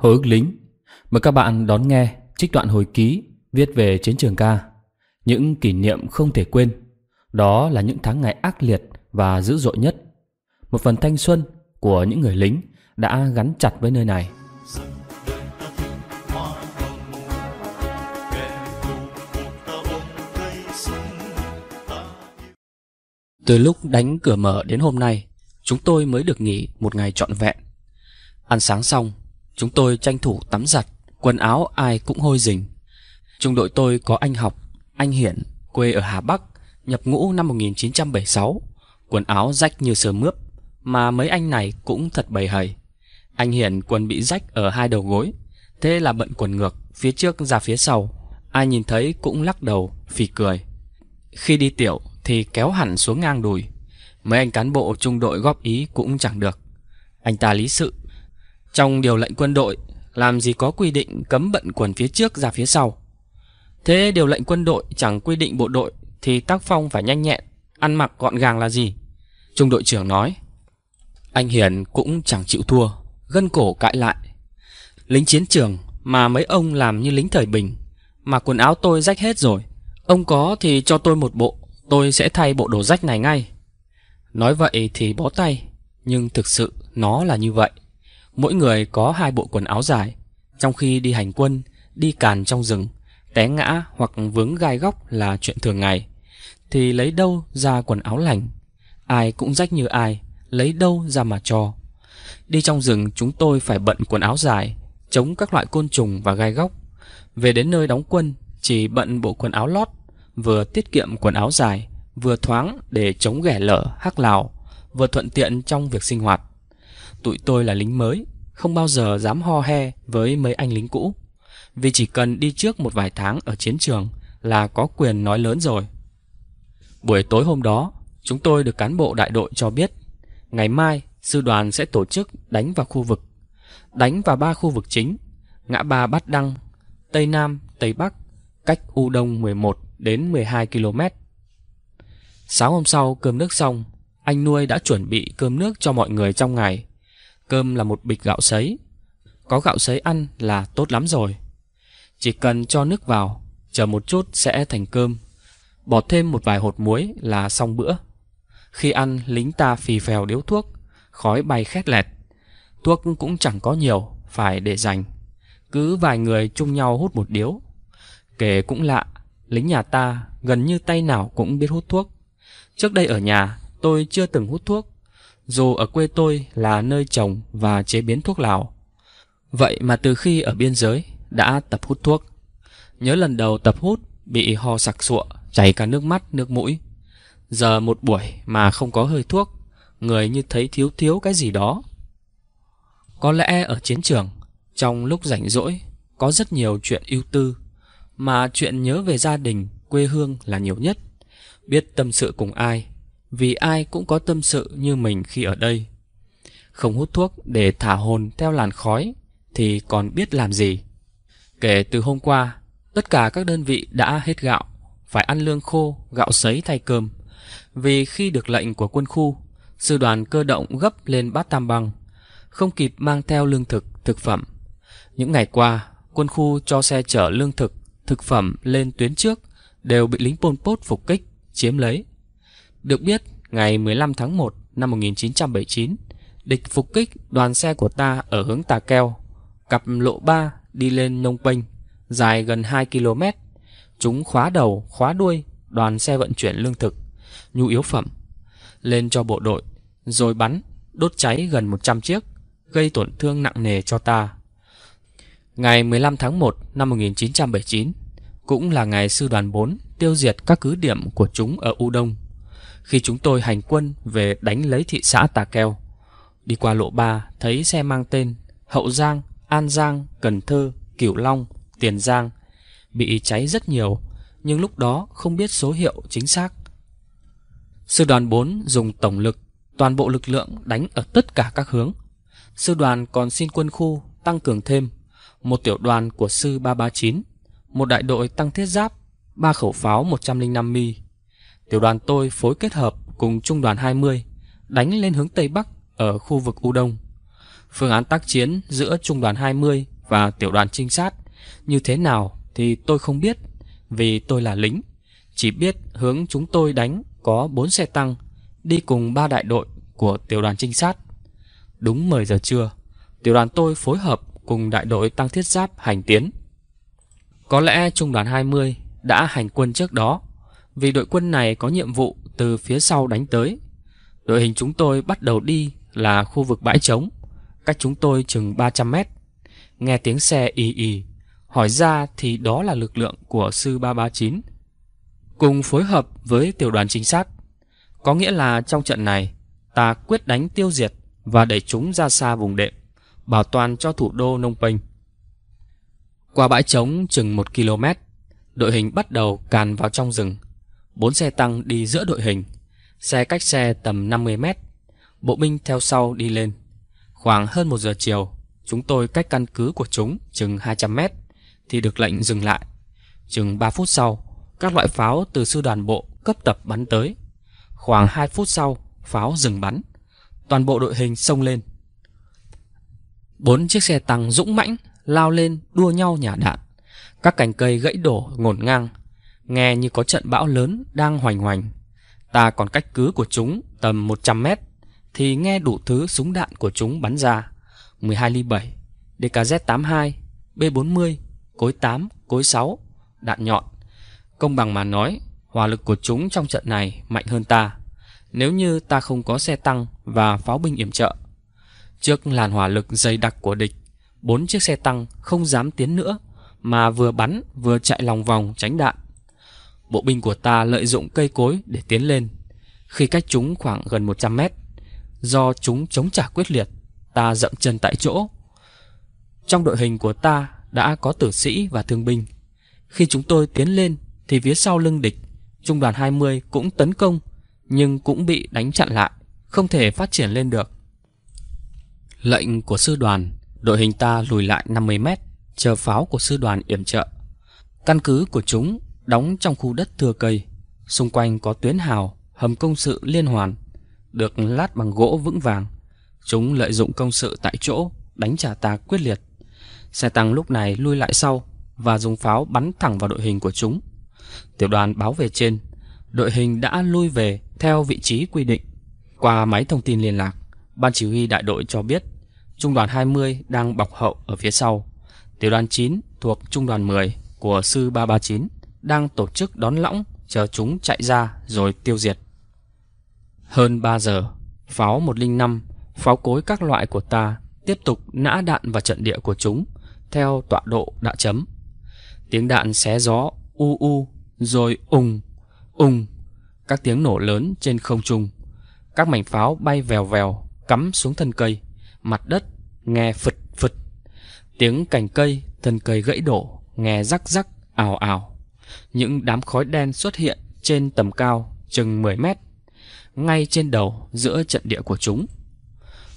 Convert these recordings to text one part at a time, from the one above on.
Hồi ức lính Mời các bạn đón nghe trích đoạn hồi ký viết về chiến trường ca Những kỷ niệm không thể quên Đó là những tháng ngày ác liệt và dữ dội nhất Một phần thanh xuân của những người lính đã gắn chặt với nơi này Từ lúc đánh cửa mở đến hôm nay Chúng tôi mới được nghỉ một ngày trọn vẹn Ăn sáng xong Chúng tôi tranh thủ tắm giặt Quần áo ai cũng hôi rình Trung đội tôi có anh học Anh Hiển quê ở Hà Bắc Nhập ngũ năm 1976 Quần áo rách như sờ mướp Mà mấy anh này cũng thật bầy hầy Anh Hiển quần bị rách ở hai đầu gối Thế là bận quần ngược Phía trước ra phía sau Ai nhìn thấy cũng lắc đầu phì cười Khi đi tiểu thì kéo hẳn xuống ngang đùi Mấy anh cán bộ trung đội góp ý cũng chẳng được Anh ta lý sự trong điều lệnh quân đội Làm gì có quy định cấm bận quần phía trước ra phía sau Thế điều lệnh quân đội chẳng quy định bộ đội Thì tác phong phải nhanh nhẹn Ăn mặc gọn gàng là gì Trung đội trưởng nói Anh Hiền cũng chẳng chịu thua Gân cổ cãi lại Lính chiến trường mà mấy ông làm như lính thời bình Mà quần áo tôi rách hết rồi Ông có thì cho tôi một bộ Tôi sẽ thay bộ đồ rách này ngay Nói vậy thì bó tay Nhưng thực sự nó là như vậy mỗi người có hai bộ quần áo dài. Trong khi đi hành quân, đi càn trong rừng, té ngã hoặc vướng gai góc là chuyện thường ngày. Thì lấy đâu ra quần áo lành? Ai cũng rách như ai, lấy đâu ra mà cho. Đi trong rừng chúng tôi phải bận quần áo dài, chống các loại côn trùng và gai góc. Về đến nơi đóng quân, chỉ bận bộ quần áo lót, vừa tiết kiệm quần áo dài, vừa thoáng để chống ghẻ lở, hắc lào, vừa thuận tiện trong việc sinh hoạt. Tụi tôi là lính mới, không bao giờ dám ho he với mấy anh lính cũ. Vì chỉ cần đi trước một vài tháng ở chiến trường là có quyền nói lớn rồi. Buổi tối hôm đó, chúng tôi được cán bộ đại đội cho biết, ngày mai sư đoàn sẽ tổ chức đánh vào khu vực. Đánh vào ba khu vực chính, ngã ba Bát Đăng, Tây Nam, Tây Bắc, cách U Đông 11 đến 12 km. Sáng hôm sau cơm nước xong, anh nuôi đã chuẩn bị cơm nước cho mọi người trong ngày. Cơm là một bịch gạo sấy. Có gạo sấy ăn là tốt lắm rồi. Chỉ cần cho nước vào, chờ một chút sẽ thành cơm. Bỏ thêm một vài hột muối là xong bữa. Khi ăn, lính ta phì phèo điếu thuốc, khói bay khét lẹt. Thuốc cũng chẳng có nhiều, phải để dành. Cứ vài người chung nhau hút một điếu. Kể cũng lạ, lính nhà ta gần như tay nào cũng biết hút thuốc. Trước đây ở nhà, tôi chưa từng hút thuốc, dù ở quê tôi là nơi trồng và chế biến thuốc lào. Vậy mà từ khi ở biên giới đã tập hút thuốc. Nhớ lần đầu tập hút bị ho sặc sụa, chảy cả nước mắt, nước mũi. Giờ một buổi mà không có hơi thuốc, người như thấy thiếu thiếu cái gì đó. Có lẽ ở chiến trường, trong lúc rảnh rỗi, có rất nhiều chuyện ưu tư, mà chuyện nhớ về gia đình, quê hương là nhiều nhất. Biết tâm sự cùng ai vì ai cũng có tâm sự như mình khi ở đây. Không hút thuốc để thả hồn theo làn khói thì còn biết làm gì. Kể từ hôm qua, tất cả các đơn vị đã hết gạo, phải ăn lương khô, gạo sấy thay cơm. Vì khi được lệnh của quân khu, sư đoàn cơ động gấp lên bát tam băng, không kịp mang theo lương thực, thực phẩm. Những ngày qua, quân khu cho xe chở lương thực, thực phẩm lên tuyến trước đều bị lính Pol Pot phục kích, chiếm lấy. Được biết, ngày 15 tháng 1 năm 1979, địch phục kích đoàn xe của ta ở hướng Tà Keo, cặp lộ 3 đi lên Nông Penh, dài gần 2 km. Chúng khóa đầu, khóa đuôi đoàn xe vận chuyển lương thực, nhu yếu phẩm lên cho bộ đội, rồi bắn, đốt cháy gần 100 chiếc, gây tổn thương nặng nề cho ta. Ngày 15 tháng 1 năm 1979, cũng là ngày sư đoàn 4 tiêu diệt các cứ điểm của chúng ở U Đông khi chúng tôi hành quân về đánh lấy thị xã Tà Keo. Đi qua lộ 3 thấy xe mang tên Hậu Giang, An Giang, Cần Thơ, Cửu Long, Tiền Giang bị cháy rất nhiều nhưng lúc đó không biết số hiệu chính xác. Sư đoàn 4 dùng tổng lực, toàn bộ lực lượng đánh ở tất cả các hướng. Sư đoàn còn xin quân khu tăng cường thêm một tiểu đoàn của sư 339, một đại đội tăng thiết giáp, ba khẩu pháo 105 mi tiểu đoàn tôi phối kết hợp cùng trung đoàn 20 đánh lên hướng Tây Bắc ở khu vực U Đông. Phương án tác chiến giữa trung đoàn 20 và tiểu đoàn trinh sát như thế nào thì tôi không biết vì tôi là lính, chỉ biết hướng chúng tôi đánh có 4 xe tăng đi cùng ba đại đội của tiểu đoàn trinh sát. Đúng 10 giờ trưa, tiểu đoàn tôi phối hợp cùng đại đội tăng thiết giáp hành tiến. Có lẽ trung đoàn 20 đã hành quân trước đó vì đội quân này có nhiệm vụ từ phía sau đánh tới. Đội hình chúng tôi bắt đầu đi là khu vực bãi trống, cách chúng tôi chừng 300 mét. Nghe tiếng xe ì ì, hỏi ra thì đó là lực lượng của sư 339. Cùng phối hợp với tiểu đoàn chính sát, có nghĩa là trong trận này ta quyết đánh tiêu diệt và đẩy chúng ra xa vùng đệm, bảo toàn cho thủ đô Nông Penh. Qua bãi trống chừng 1 km, đội hình bắt đầu càn vào trong rừng bốn xe tăng đi giữa đội hình, xe cách xe tầm 50 mét. Bộ binh theo sau đi lên. Khoảng hơn một giờ chiều, chúng tôi cách căn cứ của chúng chừng 200 mét thì được lệnh dừng lại. Chừng 3 phút sau, các loại pháo từ sư đoàn bộ cấp tập bắn tới. Khoảng 2 phút sau, pháo dừng bắn. Toàn bộ đội hình xông lên. Bốn chiếc xe tăng dũng mãnh lao lên đua nhau nhả đạn. Các cành cây gãy đổ ngổn ngang, nghe như có trận bão lớn đang hoành hoành. Ta còn cách cứ của chúng tầm 100 mét, thì nghe đủ thứ súng đạn của chúng bắn ra. 12 ly 7, DKZ-82, B-40, cối 8, cối 6, đạn nhọn. Công bằng mà nói, hỏa lực của chúng trong trận này mạnh hơn ta, nếu như ta không có xe tăng và pháo binh yểm trợ. Trước làn hỏa lực dày đặc của địch, bốn chiếc xe tăng không dám tiến nữa mà vừa bắn vừa chạy lòng vòng tránh đạn bộ binh của ta lợi dụng cây cối để tiến lên. Khi cách chúng khoảng gần 100 mét, do chúng chống trả quyết liệt, ta dậm chân tại chỗ. Trong đội hình của ta đã có tử sĩ và thương binh. Khi chúng tôi tiến lên thì phía sau lưng địch, trung đoàn 20 cũng tấn công nhưng cũng bị đánh chặn lại, không thể phát triển lên được. Lệnh của sư đoàn, đội hình ta lùi lại 50 mét, chờ pháo của sư đoàn yểm trợ. Căn cứ của chúng đóng trong khu đất thưa cây. Xung quanh có tuyến hào, hầm công sự liên hoàn, được lát bằng gỗ vững vàng. Chúng lợi dụng công sự tại chỗ, đánh trả ta quyết liệt. Xe tăng lúc này lui lại sau và dùng pháo bắn thẳng vào đội hình của chúng. Tiểu đoàn báo về trên, đội hình đã lui về theo vị trí quy định. Qua máy thông tin liên lạc, ban chỉ huy đại đội cho biết trung đoàn 20 đang bọc hậu ở phía sau. Tiểu đoàn 9 thuộc trung đoàn 10 của sư 339 đang tổ chức đón lõng chờ chúng chạy ra rồi tiêu diệt. Hơn 3 giờ, pháo 105, pháo cối các loại của ta tiếp tục nã đạn vào trận địa của chúng theo tọa độ đã chấm. Tiếng đạn xé gió u u rồi ùng ùng các tiếng nổ lớn trên không trung. Các mảnh pháo bay vèo vèo cắm xuống thân cây, mặt đất nghe phật phật. Tiếng cành cây, thân cây gãy đổ nghe rắc rắc ào ào những đám khói đen xuất hiện trên tầm cao chừng 10 mét, ngay trên đầu giữa trận địa của chúng.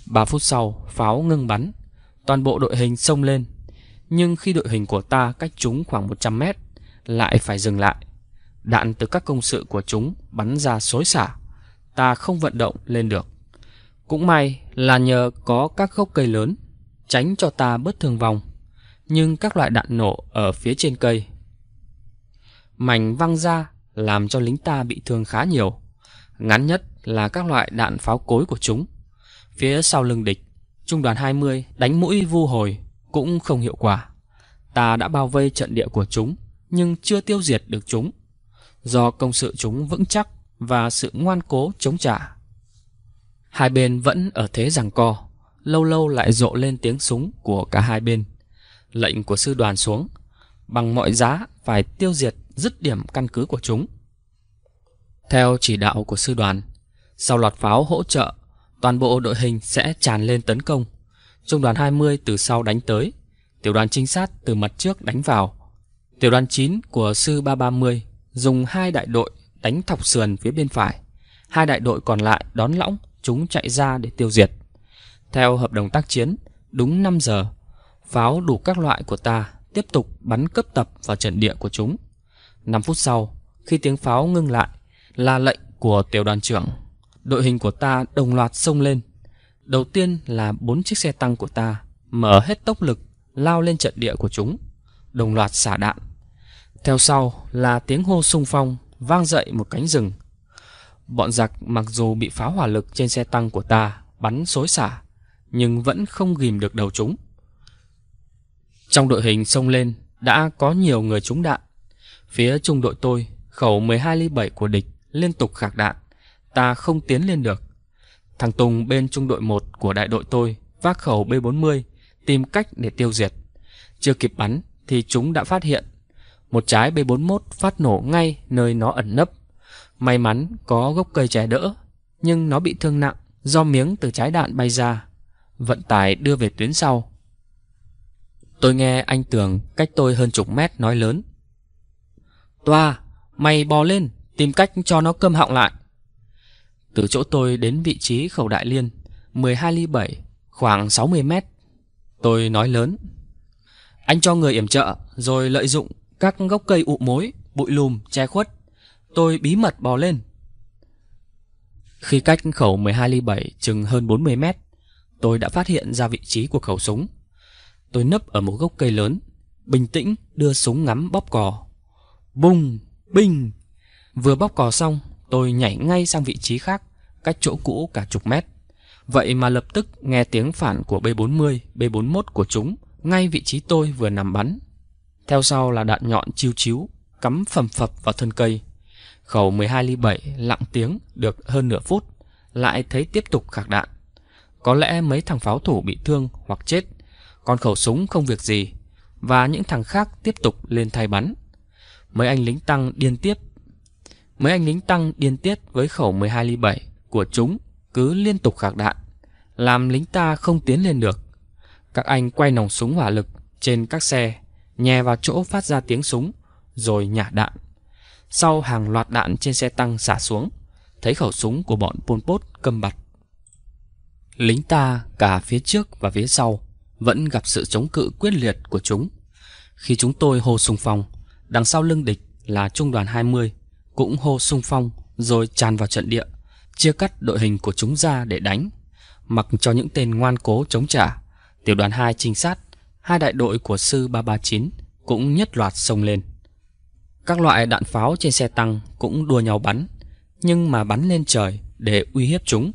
3 phút sau, pháo ngưng bắn, toàn bộ đội hình xông lên, nhưng khi đội hình của ta cách chúng khoảng 100 mét, lại phải dừng lại. Đạn từ các công sự của chúng bắn ra xối xả, ta không vận động lên được. Cũng may là nhờ có các gốc cây lớn, tránh cho ta bớt thương vong. Nhưng các loại đạn nổ ở phía trên cây mảnh văng ra làm cho lính ta bị thương khá nhiều. Ngắn nhất là các loại đạn pháo cối của chúng. Phía sau lưng địch, trung đoàn 20 đánh mũi vu hồi cũng không hiệu quả. Ta đã bao vây trận địa của chúng nhưng chưa tiêu diệt được chúng. Do công sự chúng vững chắc và sự ngoan cố chống trả. Hai bên vẫn ở thế giằng co, lâu lâu lại rộ lên tiếng súng của cả hai bên. Lệnh của sư đoàn xuống bằng mọi giá phải tiêu diệt dứt điểm căn cứ của chúng. Theo chỉ đạo của sư đoàn, sau loạt pháo hỗ trợ, toàn bộ đội hình sẽ tràn lên tấn công. Trung đoàn 20 từ sau đánh tới, tiểu đoàn trinh sát từ mặt trước đánh vào. Tiểu đoàn 9 của sư 330 dùng hai đại đội đánh thọc sườn phía bên phải. Hai đại đội còn lại đón lõng, chúng chạy ra để tiêu diệt. Theo hợp đồng tác chiến, đúng 5 giờ, pháo đủ các loại của ta tiếp tục bắn cấp tập vào trận địa của chúng. 5 phút sau, khi tiếng pháo ngưng lại, là lệnh của tiểu đoàn trưởng. Đội hình của ta đồng loạt xông lên. Đầu tiên là bốn chiếc xe tăng của ta mở hết tốc lực lao lên trận địa của chúng, đồng loạt xả đạn. Theo sau là tiếng hô sung phong vang dậy một cánh rừng. Bọn giặc mặc dù bị pháo hỏa lực trên xe tăng của ta bắn xối xả, nhưng vẫn không ghim được đầu chúng. Trong đội hình xông lên đã có nhiều người trúng đạn. Phía trung đội tôi, khẩu 12 ly 7 của địch liên tục khạc đạn. Ta không tiến lên được. Thằng Tùng bên trung đội 1 của đại đội tôi vác khẩu B40 tìm cách để tiêu diệt. Chưa kịp bắn thì chúng đã phát hiện. Một trái B41 phát nổ ngay nơi nó ẩn nấp. May mắn có gốc cây trẻ đỡ, nhưng nó bị thương nặng do miếng từ trái đạn bay ra. Vận tải đưa về tuyến sau. Tôi nghe anh Tường cách tôi hơn chục mét nói lớn Toa, mày bò lên, tìm cách cho nó cơm họng lại Từ chỗ tôi đến vị trí khẩu đại liên 12 ly 7, khoảng 60 mét Tôi nói lớn Anh cho người yểm trợ rồi lợi dụng các gốc cây ụ mối, bụi lùm, che khuất Tôi bí mật bò lên Khi cách khẩu 12 ly 7 chừng hơn 40 mét Tôi đã phát hiện ra vị trí của khẩu súng Tôi nấp ở một gốc cây lớn, bình tĩnh đưa súng ngắm bóp cò. Bùng, binh. Vừa bóp cò xong, tôi nhảy ngay sang vị trí khác, cách chỗ cũ cả chục mét. Vậy mà lập tức nghe tiếng phản của B40, B41 của chúng ngay vị trí tôi vừa nằm bắn. Theo sau là đạn nhọn chiêu chiếu, cắm phầm phập vào thân cây. Khẩu 12 ly 7 lặng tiếng được hơn nửa phút, lại thấy tiếp tục khạc đạn. Có lẽ mấy thằng pháo thủ bị thương hoặc chết còn khẩu súng không việc gì Và những thằng khác tiếp tục lên thay bắn Mấy anh lính tăng điên tiếp Mấy anh lính tăng điên tiết với khẩu 12 ly 7 của chúng cứ liên tục khạc đạn Làm lính ta không tiến lên được Các anh quay nòng súng hỏa lực trên các xe Nhè vào chỗ phát ra tiếng súng Rồi nhả đạn Sau hàng loạt đạn trên xe tăng xả xuống Thấy khẩu súng của bọn Pol Pot cầm bặt Lính ta cả phía trước và phía sau vẫn gặp sự chống cự quyết liệt của chúng. Khi chúng tôi hô xung phong, đằng sau lưng địch là trung đoàn 20 cũng hô xung phong rồi tràn vào trận địa, chia cắt đội hình của chúng ra để đánh, mặc cho những tên ngoan cố chống trả. Tiểu đoàn 2 trinh sát, hai đại đội của sư 339 cũng nhất loạt xông lên. Các loại đạn pháo trên xe tăng cũng đua nhau bắn, nhưng mà bắn lên trời để uy hiếp chúng,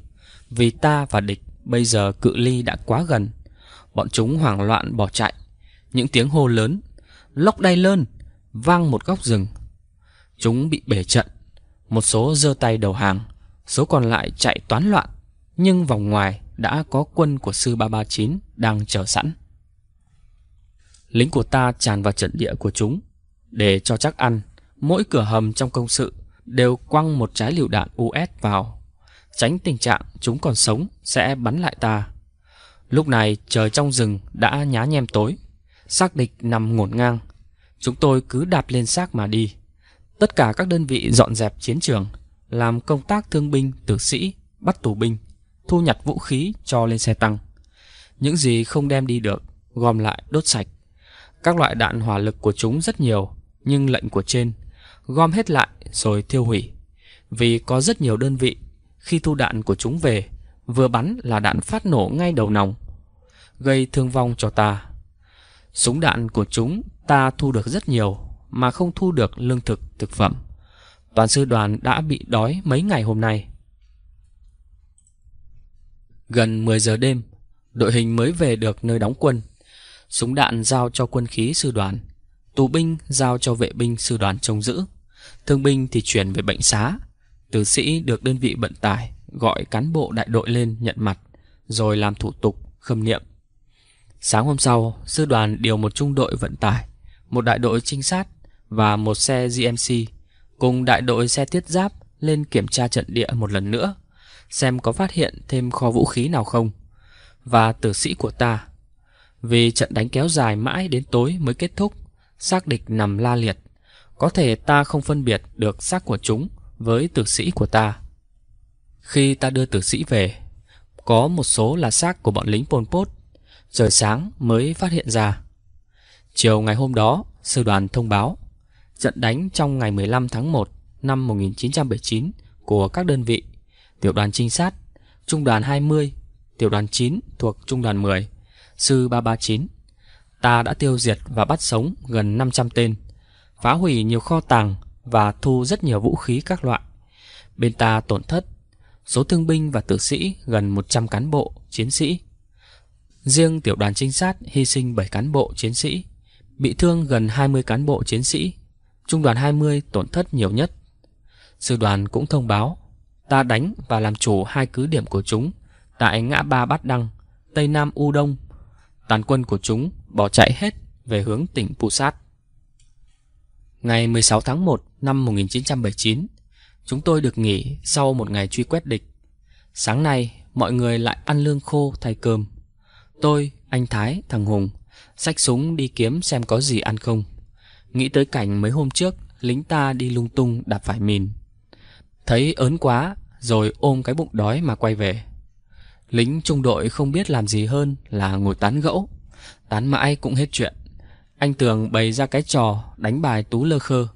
vì ta và địch bây giờ cự ly đã quá gần Bọn chúng hoảng loạn bỏ chạy Những tiếng hô lớn lóc đay lơn Vang một góc rừng Chúng bị bể trận Một số giơ tay đầu hàng Số còn lại chạy toán loạn Nhưng vòng ngoài đã có quân của sư 339 đang chờ sẵn Lính của ta tràn vào trận địa của chúng Để cho chắc ăn Mỗi cửa hầm trong công sự Đều quăng một trái lựu đạn US vào Tránh tình trạng chúng còn sống Sẽ bắn lại ta Lúc này trời trong rừng đã nhá nhem tối Xác địch nằm ngổn ngang Chúng tôi cứ đạp lên xác mà đi Tất cả các đơn vị dọn dẹp chiến trường Làm công tác thương binh, tử sĩ, bắt tù binh Thu nhặt vũ khí cho lên xe tăng Những gì không đem đi được Gom lại đốt sạch Các loại đạn hỏa lực của chúng rất nhiều Nhưng lệnh của trên Gom hết lại rồi thiêu hủy Vì có rất nhiều đơn vị Khi thu đạn của chúng về vừa bắn là đạn phát nổ ngay đầu nòng, gây thương vong cho ta. Súng đạn của chúng ta thu được rất nhiều mà không thu được lương thực, thực phẩm. Toàn sư đoàn đã bị đói mấy ngày hôm nay. Gần 10 giờ đêm, đội hình mới về được nơi đóng quân. Súng đạn giao cho quân khí sư đoàn, tù binh giao cho vệ binh sư đoàn trông giữ, thương binh thì chuyển về bệnh xá, tử sĩ được đơn vị vận tải gọi cán bộ đại đội lên nhận mặt, rồi làm thủ tục khâm niệm. Sáng hôm sau, sư đoàn điều một trung đội vận tải, một đại đội trinh sát và một xe GMC cùng đại đội xe thiết giáp lên kiểm tra trận địa một lần nữa, xem có phát hiện thêm kho vũ khí nào không. Và tử sĩ của ta, vì trận đánh kéo dài mãi đến tối mới kết thúc, xác địch nằm la liệt. Có thể ta không phân biệt được xác của chúng với tử sĩ của ta. Khi ta đưa tử sĩ về, có một số là xác của bọn lính Pol Pot, trời sáng mới phát hiện ra. Chiều ngày hôm đó, sư đoàn thông báo trận đánh trong ngày 15 tháng 1 năm 1979 của các đơn vị tiểu đoàn trinh sát, trung đoàn 20, tiểu đoàn 9 thuộc trung đoàn 10, sư 339. Ta đã tiêu diệt và bắt sống gần 500 tên, phá hủy nhiều kho tàng và thu rất nhiều vũ khí các loại. Bên ta tổn thất số thương binh và tử sĩ gần 100 cán bộ, chiến sĩ. Riêng tiểu đoàn trinh sát hy sinh 7 cán bộ, chiến sĩ, bị thương gần 20 cán bộ, chiến sĩ. Trung đoàn 20 tổn thất nhiều nhất. Sư đoàn cũng thông báo, ta đánh và làm chủ hai cứ điểm của chúng tại ngã ba Bát Đăng, Tây Nam U Đông. Tàn quân của chúng bỏ chạy hết về hướng tỉnh Pusat. Ngày 16 tháng 1 năm 1979, Chúng tôi được nghỉ sau một ngày truy quét địch. Sáng nay, mọi người lại ăn lương khô thay cơm. Tôi, anh Thái, thằng Hùng, xách súng đi kiếm xem có gì ăn không. Nghĩ tới cảnh mấy hôm trước, lính ta đi lung tung đạp phải mìn. Thấy ớn quá, rồi ôm cái bụng đói mà quay về. Lính trung đội không biết làm gì hơn là ngồi tán gẫu. Tán mãi cũng hết chuyện. Anh Tường bày ra cái trò đánh bài tú lơ khơ.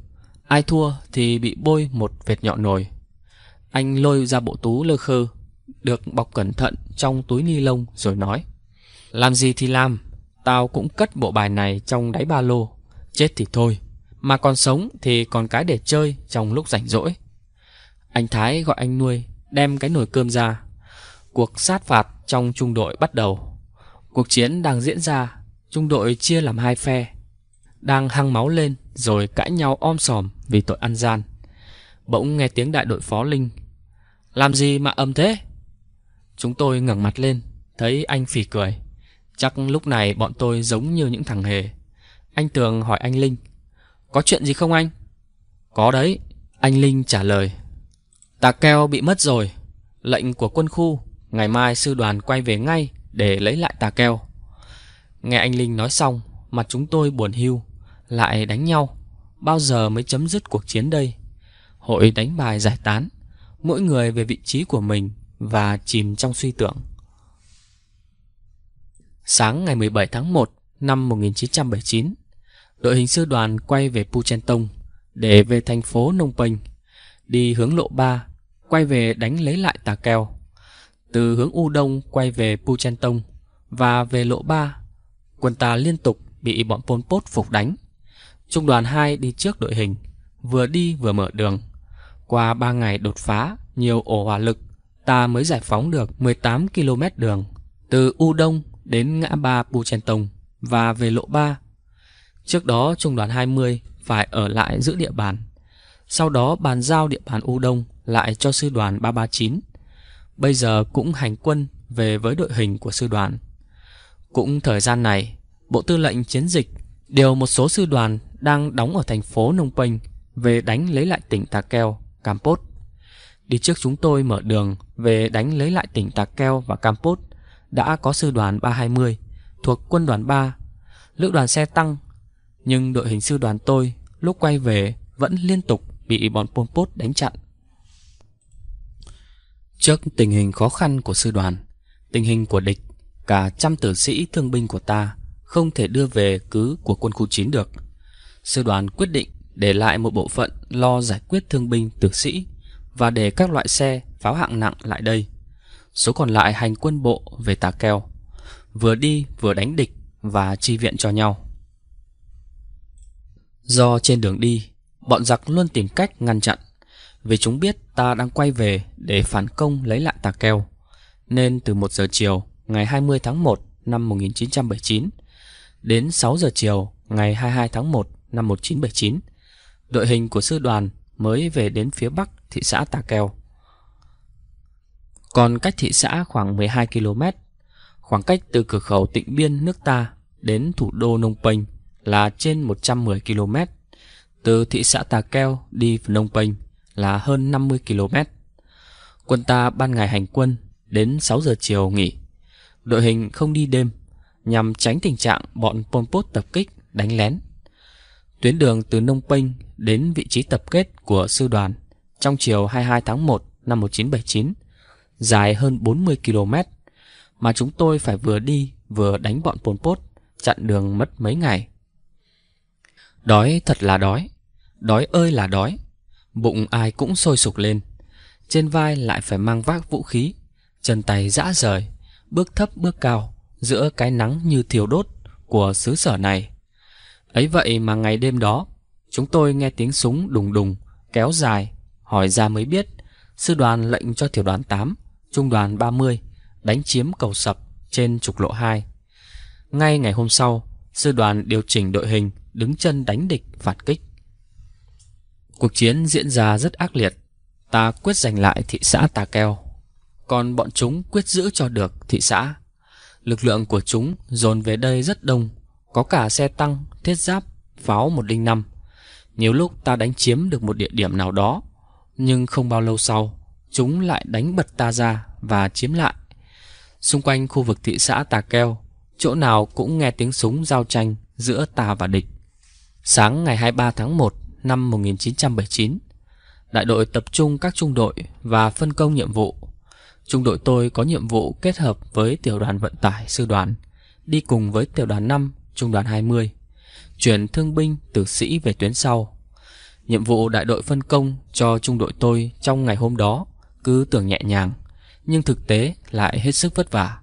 Ai thua thì bị bôi một vệt nhọn nồi Anh lôi ra bộ tú lơ khơ Được bọc cẩn thận trong túi ni lông rồi nói Làm gì thì làm Tao cũng cất bộ bài này trong đáy ba lô Chết thì thôi Mà còn sống thì còn cái để chơi trong lúc rảnh rỗi Anh Thái gọi anh nuôi Đem cái nồi cơm ra Cuộc sát phạt trong trung đội bắt đầu Cuộc chiến đang diễn ra Trung đội chia làm hai phe Đang hăng máu lên Rồi cãi nhau om sòm vì tội ăn gian. Bỗng nghe tiếng đại đội phó Linh. Làm gì mà âm thế? Chúng tôi ngẩng mặt lên, thấy anh phỉ cười. Chắc lúc này bọn tôi giống như những thằng hề. Anh Tường hỏi anh Linh. Có chuyện gì không anh? Có đấy, anh Linh trả lời. Tà keo bị mất rồi. Lệnh của quân khu, ngày mai sư đoàn quay về ngay để lấy lại tà keo. Nghe anh Linh nói xong, mặt chúng tôi buồn hưu, lại đánh nhau. Bao giờ mới chấm dứt cuộc chiến đây? Hội đánh bài giải tán, mỗi người về vị trí của mình và chìm trong suy tưởng. Sáng ngày 17 tháng 1 năm 1979, đội hình sư đoàn quay về Puchentong để về thành phố Nông Penh, đi hướng lộ 3, quay về đánh lấy lại Tà Keo. Từ hướng U Đông quay về Puchentong và về lộ 3, quân ta liên tục bị bọn Pol Pot phục đánh. Trung đoàn 2 đi trước đội hình, vừa đi vừa mở đường. Qua 3 ngày đột phá, nhiều ổ hỏa lực, ta mới giải phóng được 18 km đường từ U Đông đến ngã ba Bù Chèn Tông và về lộ 3. Trước đó trung đoàn 20 phải ở lại giữ địa bàn. Sau đó bàn giao địa bàn U Đông lại cho sư đoàn 339. Bây giờ cũng hành quân về với đội hình của sư đoàn. Cũng thời gian này, Bộ Tư lệnh Chiến dịch điều một số sư đoàn đang đóng ở thành phố Nông Penh về đánh lấy lại tỉnh Tà Keo, Campos. Đi trước chúng tôi mở đường về đánh lấy lại tỉnh Tà Keo và Campos đã có sư đoàn 320 thuộc quân đoàn 3, lữ đoàn xe tăng. Nhưng đội hình sư đoàn tôi lúc quay về vẫn liên tục bị bọn Pol Pot đánh chặn. Trước tình hình khó khăn của sư đoàn, tình hình của địch, cả trăm tử sĩ thương binh của ta không thể đưa về cứ của quân khu 9 được sư đoàn quyết định để lại một bộ phận lo giải quyết thương binh tử sĩ và để các loại xe pháo hạng nặng lại đây. Số còn lại hành quân bộ về Tà Keo, vừa đi vừa đánh địch và chi viện cho nhau. Do trên đường đi, bọn giặc luôn tìm cách ngăn chặn, vì chúng biết ta đang quay về để phản công lấy lại Tà Keo. Nên từ 1 giờ chiều ngày 20 tháng 1 năm 1979 đến 6 giờ chiều ngày 22 tháng 1 năm 1979, đội hình của sư đoàn mới về đến phía bắc thị xã Tà kèo Còn cách thị xã khoảng 12 km, khoảng cách từ cửa khẩu tịnh biên nước ta đến thủ đô Nông Penh là trên 110 km, từ thị xã Tà Keo đi nông Penh là hơn 50 km. Quân ta ban ngày hành quân đến 6 giờ chiều nghỉ. Đội hình không đi đêm nhằm tránh tình trạng bọn Pol Pot tập kích đánh lén. Tuyến đường từ Nông Penh đến vị trí tập kết của sư đoàn trong chiều 22 tháng 1 năm 1979 dài hơn 40 km mà chúng tôi phải vừa đi vừa đánh bọn Pol Pot chặn đường mất mấy ngày. Đói thật là đói, đói ơi là đói, bụng ai cũng sôi sục lên, trên vai lại phải mang vác vũ khí, chân tay dã rời, bước thấp bước cao giữa cái nắng như thiêu đốt của xứ sở này. Ấy vậy mà ngày đêm đó, chúng tôi nghe tiếng súng đùng đùng, kéo dài, hỏi ra mới biết, sư đoàn lệnh cho tiểu đoàn 8, trung đoàn 30, đánh chiếm cầu sập trên trục lộ 2. Ngay ngày hôm sau, sư đoàn điều chỉnh đội hình, đứng chân đánh địch, phản kích. Cuộc chiến diễn ra rất ác liệt, ta quyết giành lại thị xã Tà Keo, còn bọn chúng quyết giữ cho được thị xã. Lực lượng của chúng dồn về đây rất đông, có cả xe tăng thiết giáp, pháo 105. Nhiều lúc ta đánh chiếm được một địa điểm nào đó, nhưng không bao lâu sau, chúng lại đánh bật ta ra và chiếm lại. Xung quanh khu vực thị xã Tà Keo, chỗ nào cũng nghe tiếng súng giao tranh giữa ta và địch. Sáng ngày 23 tháng 1 năm 1979, đại đội tập trung các trung đội và phân công nhiệm vụ. Trung đội tôi có nhiệm vụ kết hợp với tiểu đoàn vận tải sư đoàn, đi cùng với tiểu đoàn 5, trung đoàn 20 chuyển thương binh, tử sĩ về tuyến sau. Nhiệm vụ đại đội phân công cho trung đội tôi trong ngày hôm đó cứ tưởng nhẹ nhàng, nhưng thực tế lại hết sức vất vả.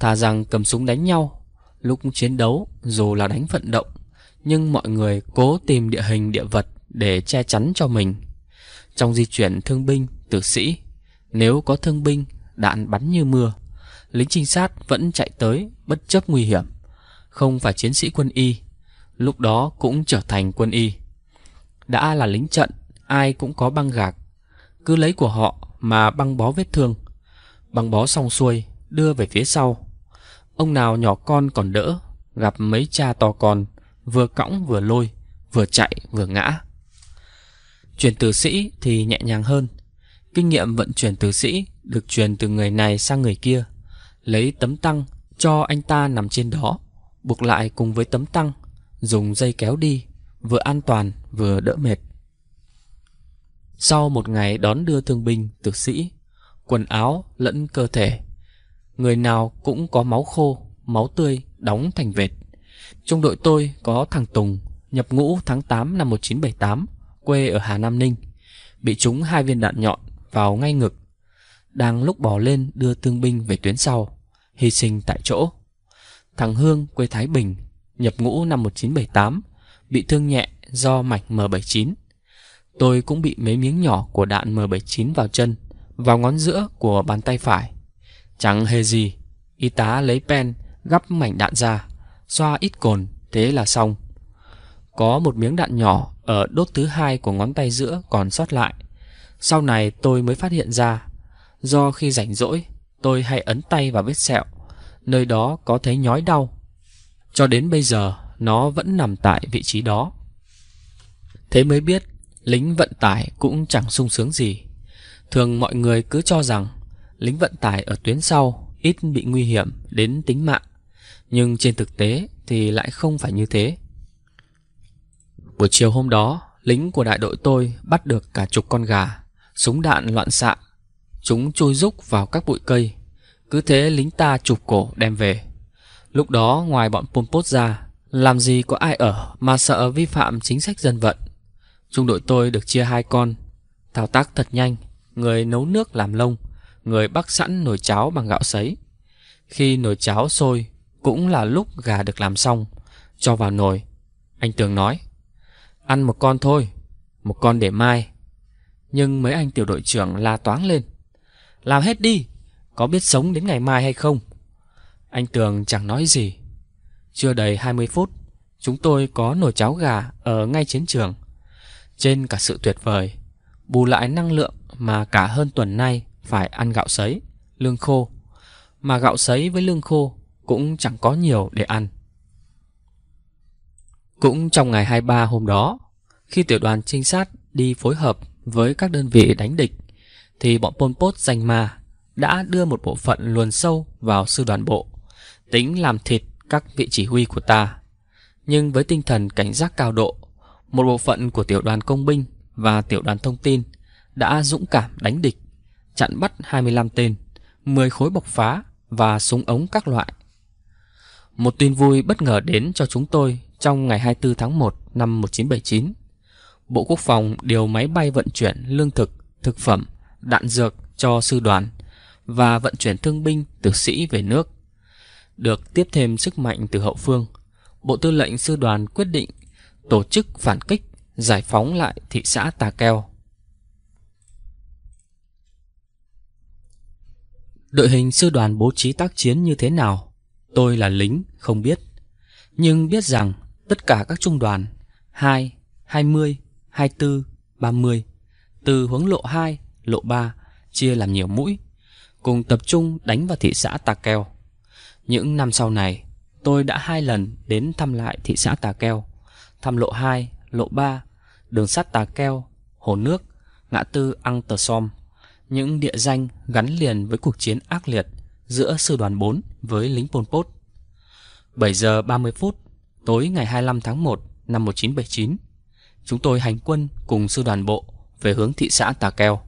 Thà rằng cầm súng đánh nhau, lúc chiến đấu dù là đánh vận động, nhưng mọi người cố tìm địa hình địa vật để che chắn cho mình. Trong di chuyển thương binh, tử sĩ, nếu có thương binh, đạn bắn như mưa, lính trinh sát vẫn chạy tới bất chấp nguy hiểm, không phải chiến sĩ quân y lúc đó cũng trở thành quân y. Đã là lính trận, ai cũng có băng gạc, cứ lấy của họ mà băng bó vết thương. Băng bó xong xuôi, đưa về phía sau. Ông nào nhỏ con còn đỡ, gặp mấy cha to con, vừa cõng vừa lôi, vừa chạy vừa ngã. Chuyển từ sĩ thì nhẹ nhàng hơn. Kinh nghiệm vận chuyển từ sĩ được truyền từ người này sang người kia. Lấy tấm tăng cho anh ta nằm trên đó, buộc lại cùng với tấm tăng dùng dây kéo đi, vừa an toàn vừa đỡ mệt. Sau một ngày đón đưa thương binh, tử sĩ, quần áo lẫn cơ thể, người nào cũng có máu khô, máu tươi đóng thành vệt. Trong đội tôi có thằng Tùng, nhập ngũ tháng 8 năm 1978, quê ở Hà Nam Ninh, bị trúng hai viên đạn nhọn vào ngay ngực. Đang lúc bỏ lên đưa thương binh về tuyến sau, hy sinh tại chỗ. Thằng Hương quê Thái Bình nhập ngũ năm 1978, bị thương nhẹ do mảnh M79. Tôi cũng bị mấy miếng nhỏ của đạn M79 vào chân, vào ngón giữa của bàn tay phải. Chẳng hề gì, y tá lấy pen gắp mảnh đạn ra, xoa ít cồn, thế là xong. Có một miếng đạn nhỏ ở đốt thứ hai của ngón tay giữa còn sót lại. Sau này tôi mới phát hiện ra, do khi rảnh rỗi, tôi hay ấn tay vào vết sẹo, nơi đó có thấy nhói đau cho đến bây giờ nó vẫn nằm tại vị trí đó Thế mới biết lính vận tải cũng chẳng sung sướng gì Thường mọi người cứ cho rằng lính vận tải ở tuyến sau ít bị nguy hiểm đến tính mạng Nhưng trên thực tế thì lại không phải như thế Buổi chiều hôm đó lính của đại đội tôi bắt được cả chục con gà Súng đạn loạn xạ Chúng trôi rúc vào các bụi cây Cứ thế lính ta chụp cổ đem về Lúc đó ngoài bọn Pol Pot ra, làm gì có ai ở mà sợ vi phạm chính sách dân vận. Trung đội tôi được chia hai con, thao tác thật nhanh, người nấu nước làm lông, người bắt sẵn nồi cháo bằng gạo sấy. Khi nồi cháo sôi, cũng là lúc gà được làm xong, cho vào nồi. Anh Tường nói, ăn một con thôi, một con để mai. Nhưng mấy anh tiểu đội trưởng la toáng lên. Làm hết đi, có biết sống đến ngày mai hay không? Anh Tường chẳng nói gì Chưa đầy 20 phút Chúng tôi có nồi cháo gà ở ngay chiến trường Trên cả sự tuyệt vời Bù lại năng lượng mà cả hơn tuần nay Phải ăn gạo sấy, lương khô Mà gạo sấy với lương khô Cũng chẳng có nhiều để ăn Cũng trong ngày 23 hôm đó Khi tiểu đoàn trinh sát đi phối hợp với các đơn vị đánh địch Thì bọn Pol Pot danh ma đã đưa một bộ phận luồn sâu vào sư đoàn bộ tính làm thịt các vị chỉ huy của ta. Nhưng với tinh thần cảnh giác cao độ, một bộ phận của tiểu đoàn công binh và tiểu đoàn thông tin đã dũng cảm đánh địch, chặn bắt 25 tên, 10 khối bọc phá và súng ống các loại. Một tin vui bất ngờ đến cho chúng tôi trong ngày 24 tháng 1 năm 1979. Bộ Quốc phòng điều máy bay vận chuyển lương thực, thực phẩm, đạn dược cho sư đoàn và vận chuyển thương binh, tử sĩ về nước được tiếp thêm sức mạnh từ hậu phương, Bộ Tư lệnh Sư đoàn quyết định tổ chức phản kích giải phóng lại thị xã Tà Keo. Đội hình sư đoàn bố trí tác chiến như thế nào, tôi là lính, không biết. Nhưng biết rằng tất cả các trung đoàn 2, 20, 24, 30 từ hướng lộ 2, lộ 3 chia làm nhiều mũi, cùng tập trung đánh vào thị xã Tà Keo. Những năm sau này, tôi đã hai lần đến thăm lại thị xã Tà Keo, thăm lộ 2, lộ 3, đường sắt Tà Keo, hồ nước, ngã tư Ang Tờ Som, những địa danh gắn liền với cuộc chiến ác liệt giữa sư đoàn 4 với lính Pol Pot. 7 giờ 30 phút, tối ngày 25 tháng 1 năm 1979, chúng tôi hành quân cùng sư đoàn bộ về hướng thị xã Tà Keo.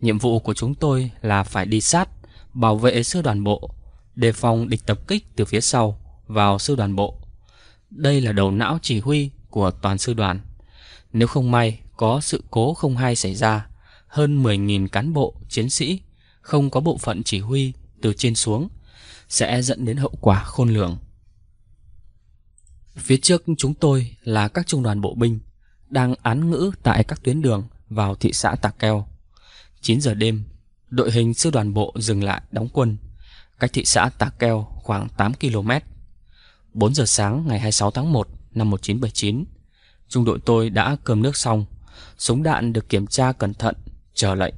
Nhiệm vụ của chúng tôi là phải đi sát, bảo vệ sư đoàn bộ đề phòng địch tập kích từ phía sau vào sư đoàn bộ. Đây là đầu não chỉ huy của toàn sư đoàn. Nếu không may có sự cố không hay xảy ra, hơn 10.000 cán bộ, chiến sĩ không có bộ phận chỉ huy từ trên xuống sẽ dẫn đến hậu quả khôn lường. Phía trước chúng tôi là các trung đoàn bộ binh đang án ngữ tại các tuyến đường vào thị xã Tà Keo. 9 giờ đêm, đội hình sư đoàn bộ dừng lại đóng quân cách thị xã Tà Keo khoảng 8 km. 4 giờ sáng ngày 26 tháng 1 năm 1979, trung đội tôi đã cơm nước xong, súng đạn được kiểm tra cẩn thận, chờ lệnh.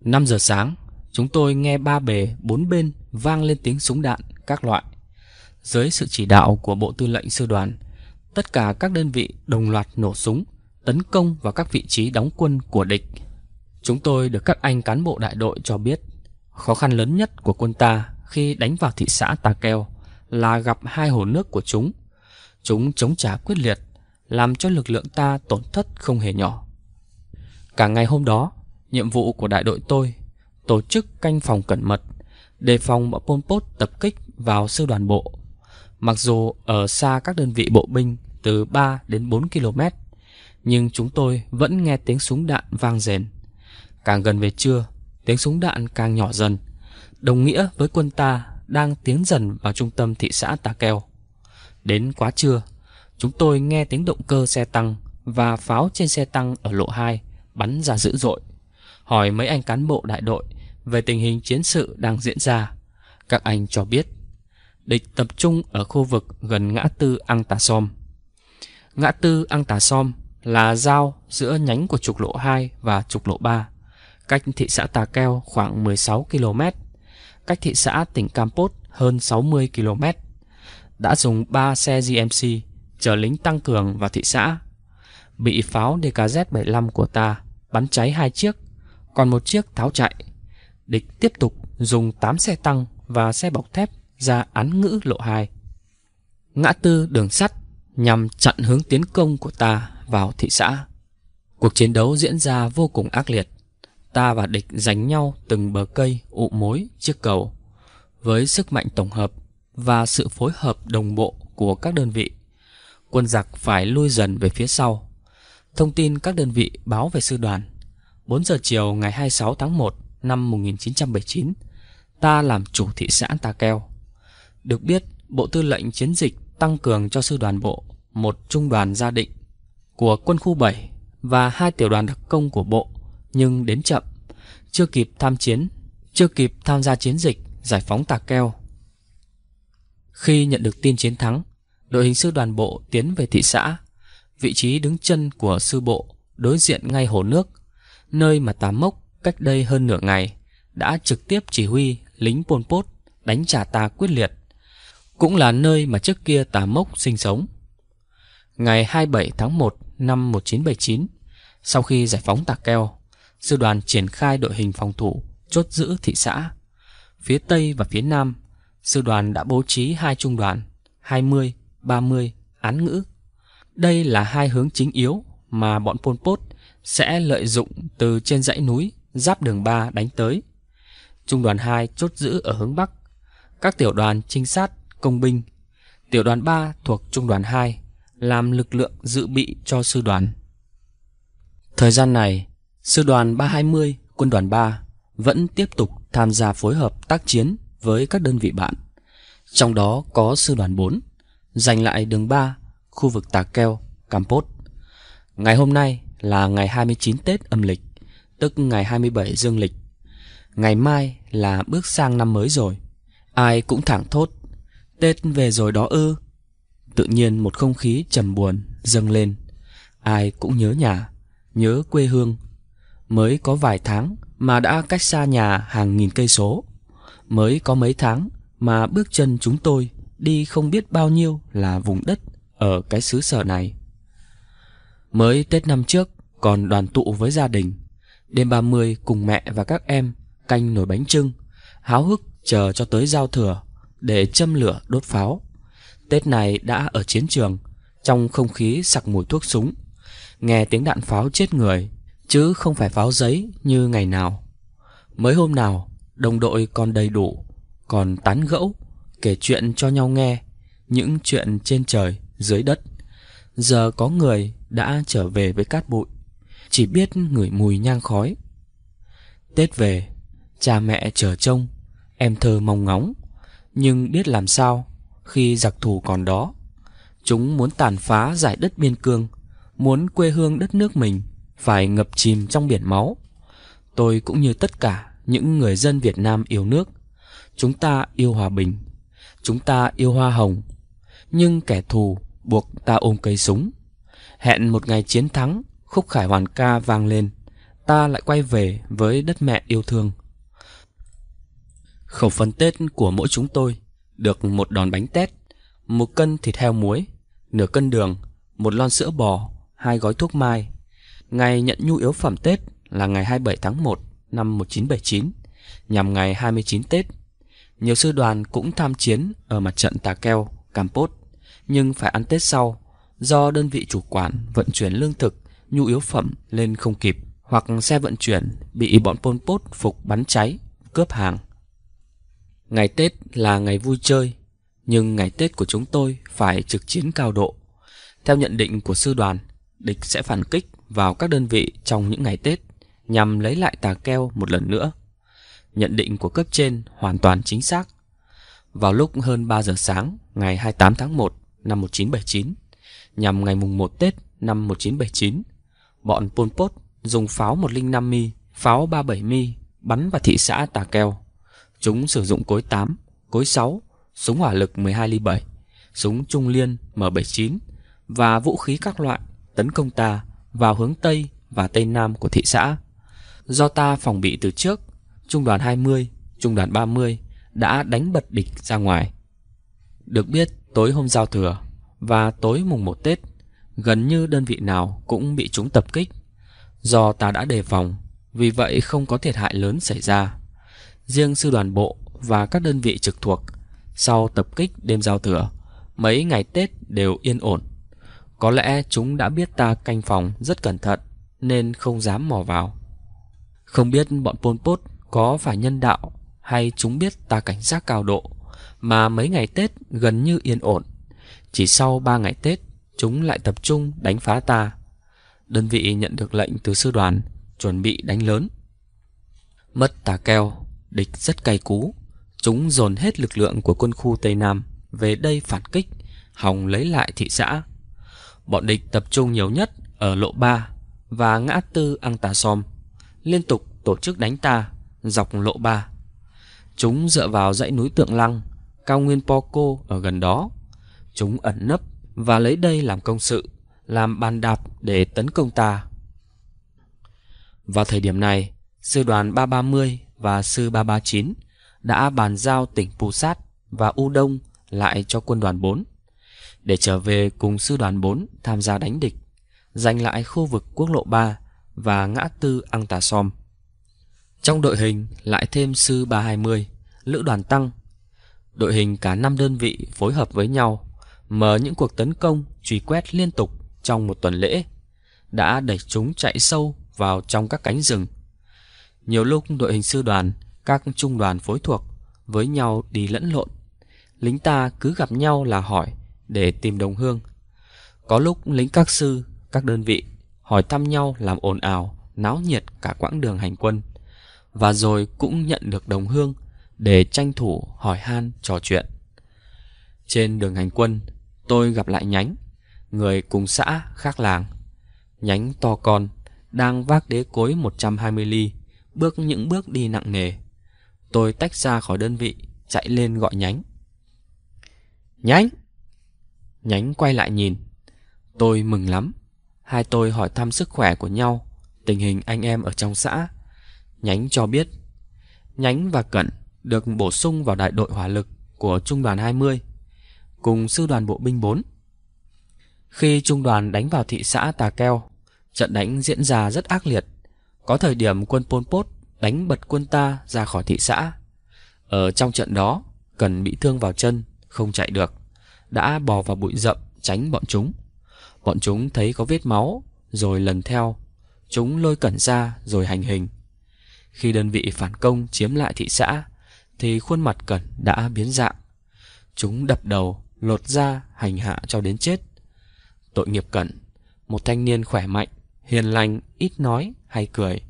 5 giờ sáng, chúng tôi nghe ba bề bốn bên vang lên tiếng súng đạn các loại. Dưới sự chỉ đạo của Bộ Tư lệnh Sư đoàn, tất cả các đơn vị đồng loạt nổ súng, tấn công vào các vị trí đóng quân của địch. Chúng tôi được các anh cán bộ đại đội cho biết Khó khăn lớn nhất của quân ta khi đánh vào thị xã Tà Keo là gặp hai hồ nước của chúng. Chúng chống trả quyết liệt, làm cho lực lượng ta tổn thất không hề nhỏ. Cả ngày hôm đó, nhiệm vụ của đại đội tôi tổ chức canh phòng cẩn mật, đề phòng bọn Pol Pot tập kích vào sư đoàn bộ. Mặc dù ở xa các đơn vị bộ binh từ 3 đến 4 km, nhưng chúng tôi vẫn nghe tiếng súng đạn vang rền. Càng gần về trưa, tiếng súng đạn càng nhỏ dần, đồng nghĩa với quân ta đang tiến dần vào trung tâm thị xã Tà Keo. Đến quá trưa, chúng tôi nghe tiếng động cơ xe tăng và pháo trên xe tăng ở lộ 2 bắn ra dữ dội. Hỏi mấy anh cán bộ đại đội về tình hình chiến sự đang diễn ra. Các anh cho biết, địch tập trung ở khu vực gần ngã tư Ang Tà Som. Ngã tư Ang Tà Som là giao giữa nhánh của trục lộ 2 và trục lộ 3 cách thị xã Tà Keo khoảng 16 km, cách thị xã tỉnh Campot hơn 60 km. Đã dùng 3 xe GMC chở lính tăng cường vào thị xã. Bị pháo DKZ-75 của ta bắn cháy hai chiếc, còn một chiếc tháo chạy. Địch tiếp tục dùng 8 xe tăng và xe bọc thép ra án ngữ lộ 2. Ngã tư đường sắt nhằm chặn hướng tiến công của ta vào thị xã. Cuộc chiến đấu diễn ra vô cùng ác liệt. Ta và địch giánh nhau từng bờ cây, ụ mối, chiếc cầu. Với sức mạnh tổng hợp và sự phối hợp đồng bộ của các đơn vị, quân giặc phải lui dần về phía sau. Thông tin các đơn vị báo về sư đoàn. 4 giờ chiều ngày 26 tháng 1 năm 1979, ta làm chủ thị xã Ta Keo. Được biết, Bộ Tư lệnh Chiến dịch tăng cường cho sư đoàn bộ một trung đoàn gia định của quân khu 7 và hai tiểu đoàn đặc công của bộ nhưng đến chậm, chưa kịp tham chiến, chưa kịp tham gia chiến dịch giải phóng tà Keo. Khi nhận được tin chiến thắng, đội hình sư đoàn bộ tiến về thị xã, vị trí đứng chân của sư bộ đối diện ngay hồ nước, nơi mà Tám Mốc cách đây hơn nửa ngày đã trực tiếp chỉ huy lính Pol Pot đánh trả ta quyết liệt, cũng là nơi mà trước kia tà Mốc sinh sống. Ngày 27 tháng 1 năm 1979, sau khi giải phóng Tà Keo, sư đoàn triển khai đội hình phòng thủ chốt giữ thị xã. Phía Tây và phía Nam, sư đoàn đã bố trí hai trung đoàn 20, 30, án ngữ. Đây là hai hướng chính yếu mà bọn Pol Pot sẽ lợi dụng từ trên dãy núi giáp đường 3 đánh tới. Trung đoàn 2 chốt giữ ở hướng Bắc, các tiểu đoàn trinh sát, công binh. Tiểu đoàn 3 thuộc trung đoàn 2 làm lực lượng dự bị cho sư đoàn. Thời gian này, Sư đoàn 320, quân đoàn 3 vẫn tiếp tục tham gia phối hợp tác chiến với các đơn vị bạn. Trong đó có sư đoàn 4, giành lại đường 3, khu vực Tà Keo, Campos. Ngày hôm nay là ngày 29 Tết âm lịch, tức ngày 27 dương lịch. Ngày mai là bước sang năm mới rồi. Ai cũng thẳng thốt, Tết về rồi đó ư. Tự nhiên một không khí trầm buồn dâng lên. Ai cũng nhớ nhà, nhớ quê hương mới có vài tháng mà đã cách xa nhà hàng nghìn cây số, mới có mấy tháng mà bước chân chúng tôi đi không biết bao nhiêu là vùng đất ở cái xứ sở này. Mới Tết năm trước còn đoàn tụ với gia đình, đêm ba mươi cùng mẹ và các em canh nồi bánh trưng, háo hức chờ cho tới giao thừa để châm lửa đốt pháo. Tết này đã ở chiến trường, trong không khí sặc mùi thuốc súng, nghe tiếng đạn pháo chết người chứ không phải pháo giấy như ngày nào. Mới hôm nào, đồng đội còn đầy đủ, còn tán gẫu, kể chuyện cho nhau nghe, những chuyện trên trời, dưới đất. Giờ có người đã trở về với cát bụi, chỉ biết ngửi mùi nhang khói. Tết về, cha mẹ chờ trông, em thơ mong ngóng, nhưng biết làm sao khi giặc thù còn đó. Chúng muốn tàn phá giải đất biên cương, muốn quê hương đất nước mình phải ngập chìm trong biển máu. Tôi cũng như tất cả những người dân Việt Nam yêu nước, chúng ta yêu hòa bình, chúng ta yêu hoa hồng, nhưng kẻ thù buộc ta ôm cây súng. Hẹn một ngày chiến thắng, khúc khải hoàn ca vang lên, ta lại quay về với đất mẹ yêu thương. Khẩu phần Tết của mỗi chúng tôi được một đòn bánh tét, một cân thịt heo muối, nửa cân đường, một lon sữa bò, hai gói thuốc mai, Ngày nhận nhu yếu phẩm Tết là ngày 27 tháng 1 năm 1979, nhằm ngày 29 Tết. Nhiều sư đoàn cũng tham chiến ở mặt trận Tà Keo, Campos, nhưng phải ăn Tết sau do đơn vị chủ quản vận chuyển lương thực, nhu yếu phẩm lên không kịp hoặc xe vận chuyển bị bọn Pol Pot phục bắn cháy, cướp hàng. Ngày Tết là ngày vui chơi, nhưng ngày Tết của chúng tôi phải trực chiến cao độ. Theo nhận định của sư đoàn, địch sẽ phản kích vào các đơn vị trong những ngày Tết nhằm lấy lại tà keo một lần nữa. Nhận định của cấp trên hoàn toàn chính xác. Vào lúc hơn 3 giờ sáng ngày 28 tháng 1 năm 1979, nhằm ngày mùng 1 Tết năm 1979, bọn Pol Pot dùng pháo 105 mi, pháo 37 mi bắn vào thị xã Tà Keo. Chúng sử dụng cối 8, cối 6, súng hỏa lực 12 ly 7, súng trung liên M79 và vũ khí các loại tấn công ta vào hướng Tây và Tây Nam của thị xã. Do ta phòng bị từ trước, Trung đoàn 20, Trung đoàn 30 đã đánh bật địch ra ngoài. Được biết, tối hôm giao thừa và tối mùng 1 Tết, gần như đơn vị nào cũng bị chúng tập kích. Do ta đã đề phòng, vì vậy không có thiệt hại lớn xảy ra. Riêng sư đoàn bộ và các đơn vị trực thuộc, sau tập kích đêm giao thừa, mấy ngày Tết đều yên ổn. Có lẽ chúng đã biết ta canh phòng rất cẩn thận Nên không dám mò vào Không biết bọn Pol Pot có phải nhân đạo Hay chúng biết ta cảnh giác cao độ Mà mấy ngày Tết gần như yên ổn Chỉ sau ba ngày Tết Chúng lại tập trung đánh phá ta Đơn vị nhận được lệnh từ sư đoàn Chuẩn bị đánh lớn Mất tà keo Địch rất cay cú Chúng dồn hết lực lượng của quân khu Tây Nam Về đây phản kích Hòng lấy lại thị xã Bọn địch tập trung nhiều nhất ở lộ 3 và ngã tư Ang Tà Som, liên tục tổ chức đánh ta dọc lộ 3. Chúng dựa vào dãy núi Tượng Lăng, cao nguyên Poco ở gần đó. Chúng ẩn nấp và lấy đây làm công sự, làm bàn đạp để tấn công ta. Vào thời điểm này, sư đoàn 330 và sư 339 đã bàn giao tỉnh Pù Sát và U Đông lại cho quân đoàn 4 để trở về cùng sư đoàn 4 tham gia đánh địch, giành lại khu vực quốc lộ 3 và ngã tư Ang Tà Som. Trong đội hình lại thêm sư 320, lữ đoàn tăng. Đội hình cả 5 đơn vị phối hợp với nhau, mở những cuộc tấn công truy quét liên tục trong một tuần lễ, đã đẩy chúng chạy sâu vào trong các cánh rừng. Nhiều lúc đội hình sư đoàn, các trung đoàn phối thuộc với nhau đi lẫn lộn. Lính ta cứ gặp nhau là hỏi để tìm đồng hương. Có lúc lính các sư, các đơn vị hỏi thăm nhau làm ồn ào, náo nhiệt cả quãng đường hành quân. Và rồi cũng nhận được đồng hương để tranh thủ hỏi han trò chuyện. Trên đường hành quân, tôi gặp lại nhánh, người cùng xã khác làng. Nhánh to con, đang vác đế cối 120 ly, bước những bước đi nặng nề. Tôi tách ra khỏi đơn vị, chạy lên gọi nhánh. Nhánh! Nhánh quay lại nhìn Tôi mừng lắm Hai tôi hỏi thăm sức khỏe của nhau Tình hình anh em ở trong xã Nhánh cho biết Nhánh và Cẩn được bổ sung vào đại đội hỏa lực của Trung đoàn 20 cùng sư đoàn bộ binh 4. Khi trung đoàn đánh vào thị xã Tà Keo, trận đánh diễn ra rất ác liệt. Có thời điểm quân Pol Pot đánh bật quân ta ra khỏi thị xã. Ở trong trận đó, cần bị thương vào chân, không chạy được đã bò vào bụi rậm tránh bọn chúng. Bọn chúng thấy có vết máu rồi lần theo. Chúng lôi cẩn ra rồi hành hình. Khi đơn vị phản công chiếm lại thị xã thì khuôn mặt cẩn đã biến dạng. Chúng đập đầu, lột da, hành hạ cho đến chết. Tội nghiệp cẩn, một thanh niên khỏe mạnh, hiền lành, ít nói hay cười.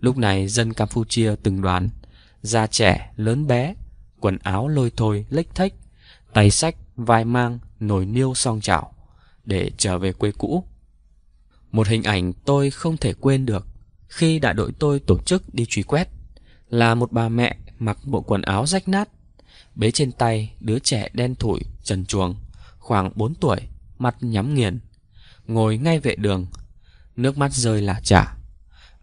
Lúc này dân Campuchia từng đoàn, da trẻ, lớn bé, quần áo lôi thôi, lếch thách, tay sách, vai mang nồi niêu song chảo để trở về quê cũ. Một hình ảnh tôi không thể quên được khi đại đội tôi tổ chức đi truy quét là một bà mẹ mặc bộ quần áo rách nát, bế trên tay đứa trẻ đen thủi trần chuồng, khoảng 4 tuổi, mặt nhắm nghiền, ngồi ngay vệ đường, nước mắt rơi là chả.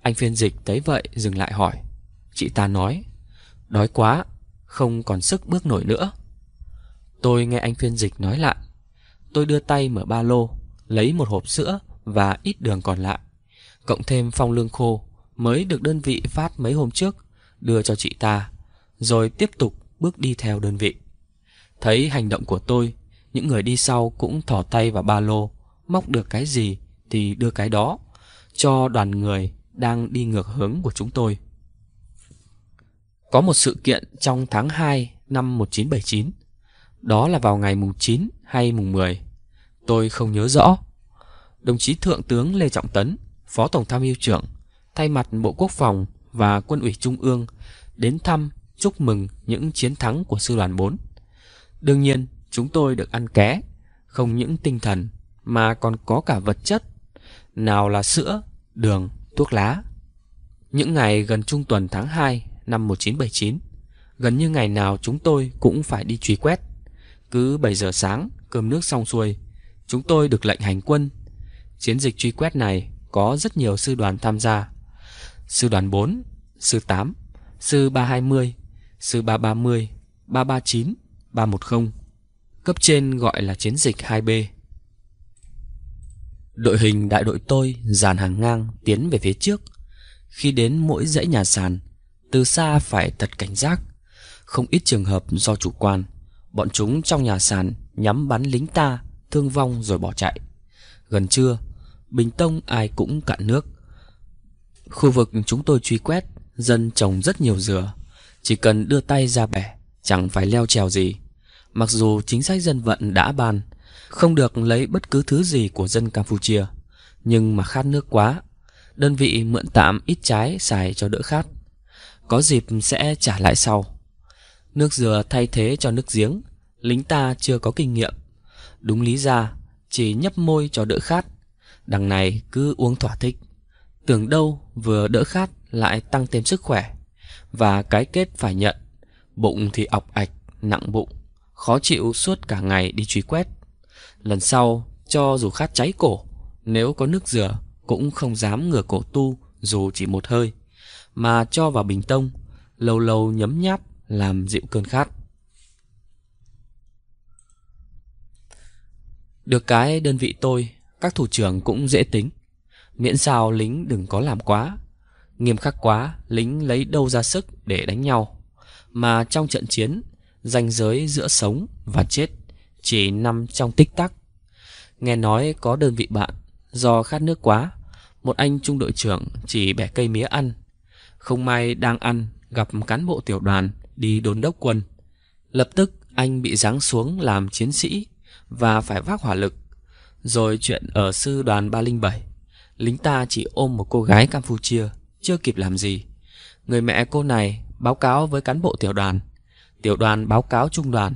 Anh phiên dịch thấy vậy dừng lại hỏi, chị ta nói, đói quá, không còn sức bước nổi nữa. Tôi nghe anh phiên dịch nói lại. Tôi đưa tay mở ba lô, lấy một hộp sữa và ít đường còn lại. Cộng thêm phong lương khô mới được đơn vị phát mấy hôm trước, đưa cho chị ta, rồi tiếp tục bước đi theo đơn vị. Thấy hành động của tôi, những người đi sau cũng thỏ tay vào ba lô, móc được cái gì thì đưa cái đó cho đoàn người đang đi ngược hướng của chúng tôi. Có một sự kiện trong tháng 2 năm 1979 đó là vào ngày mùng 9 hay mùng 10. Tôi không nhớ rõ. Đồng chí Thượng tướng Lê Trọng Tấn, Phó Tổng tham mưu trưởng, thay mặt Bộ Quốc phòng và Quân ủy Trung ương đến thăm chúc mừng những chiến thắng của sư đoàn 4. Đương nhiên, chúng tôi được ăn ké, không những tinh thần mà còn có cả vật chất, nào là sữa, đường, thuốc lá. Những ngày gần trung tuần tháng 2 năm 1979, gần như ngày nào chúng tôi cũng phải đi truy quét. Cứ 7 giờ sáng, cơm nước xong xuôi, chúng tôi được lệnh hành quân. Chiến dịch truy quét này có rất nhiều sư đoàn tham gia. Sư đoàn 4, sư 8, sư 320, sư 330, 339, 310. Cấp trên gọi là chiến dịch 2B. Đội hình đại đội tôi dàn hàng ngang tiến về phía trước. Khi đến mỗi dãy nhà sàn, từ xa phải thật cảnh giác, không ít trường hợp do chủ quan. Bọn chúng trong nhà sàn Nhắm bắn lính ta Thương vong rồi bỏ chạy Gần trưa Bình Tông ai cũng cạn nước Khu vực chúng tôi truy quét Dân trồng rất nhiều dừa Chỉ cần đưa tay ra bẻ Chẳng phải leo trèo gì Mặc dù chính sách dân vận đã ban Không được lấy bất cứ thứ gì của dân Campuchia Nhưng mà khát nước quá Đơn vị mượn tạm ít trái xài cho đỡ khát Có dịp sẽ trả lại sau Nước dừa thay thế cho nước giếng Lính ta chưa có kinh nghiệm Đúng lý ra Chỉ nhấp môi cho đỡ khát Đằng này cứ uống thỏa thích Tưởng đâu vừa đỡ khát lại tăng thêm sức khỏe Và cái kết phải nhận Bụng thì ọc ạch, nặng bụng Khó chịu suốt cả ngày đi truy quét Lần sau cho dù khát cháy cổ Nếu có nước dừa cũng không dám ngửa cổ tu dù chỉ một hơi Mà cho vào bình tông Lâu lâu nhấm nháp làm dịu cơn khát. Được cái đơn vị tôi, các thủ trưởng cũng dễ tính. Miễn sao lính đừng có làm quá. Nghiêm khắc quá, lính lấy đâu ra sức để đánh nhau. Mà trong trận chiến, ranh giới giữa sống và chết chỉ nằm trong tích tắc. Nghe nói có đơn vị bạn, do khát nước quá, một anh trung đội trưởng chỉ bẻ cây mía ăn. Không may đang ăn, gặp cán bộ tiểu đoàn đi đồn đốc quân. Lập tức anh bị giáng xuống làm chiến sĩ và phải vác hỏa lực. Rồi chuyện ở sư đoàn 307, lính ta chỉ ôm một cô gái Campuchia, chưa kịp làm gì. Người mẹ cô này báo cáo với cán bộ tiểu đoàn, tiểu đoàn báo cáo trung đoàn.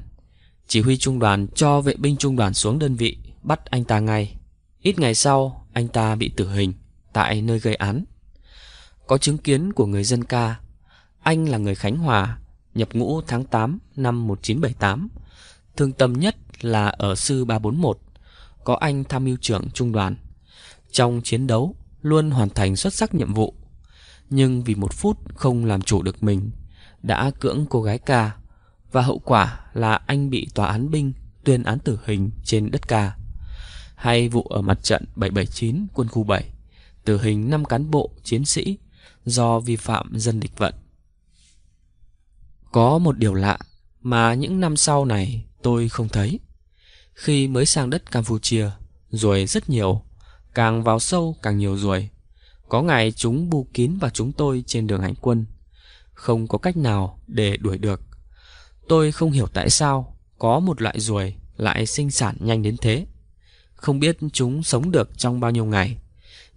Chỉ huy trung đoàn cho vệ binh trung đoàn xuống đơn vị, bắt anh ta ngay. Ít ngày sau, anh ta bị tử hình tại nơi gây án. Có chứng kiến của người dân ca, anh là người Khánh Hòa, nhập ngũ tháng 8 năm 1978. Thương tâm nhất là ở sư 341, có anh tham mưu trưởng trung đoàn. Trong chiến đấu, luôn hoàn thành xuất sắc nhiệm vụ. Nhưng vì một phút không làm chủ được mình, đã cưỡng cô gái ca và hậu quả là anh bị tòa án binh tuyên án tử hình trên đất ca. Hay vụ ở mặt trận 779 quân khu 7, tử hình 5 cán bộ chiến sĩ do vi phạm dân địch vận. Có một điều lạ mà những năm sau này tôi không thấy. Khi mới sang đất Campuchia, ruồi rất nhiều, càng vào sâu càng nhiều ruồi. Có ngày chúng bu kín vào chúng tôi trên đường hành quân, không có cách nào để đuổi được. Tôi không hiểu tại sao có một loại ruồi lại sinh sản nhanh đến thế. Không biết chúng sống được trong bao nhiêu ngày,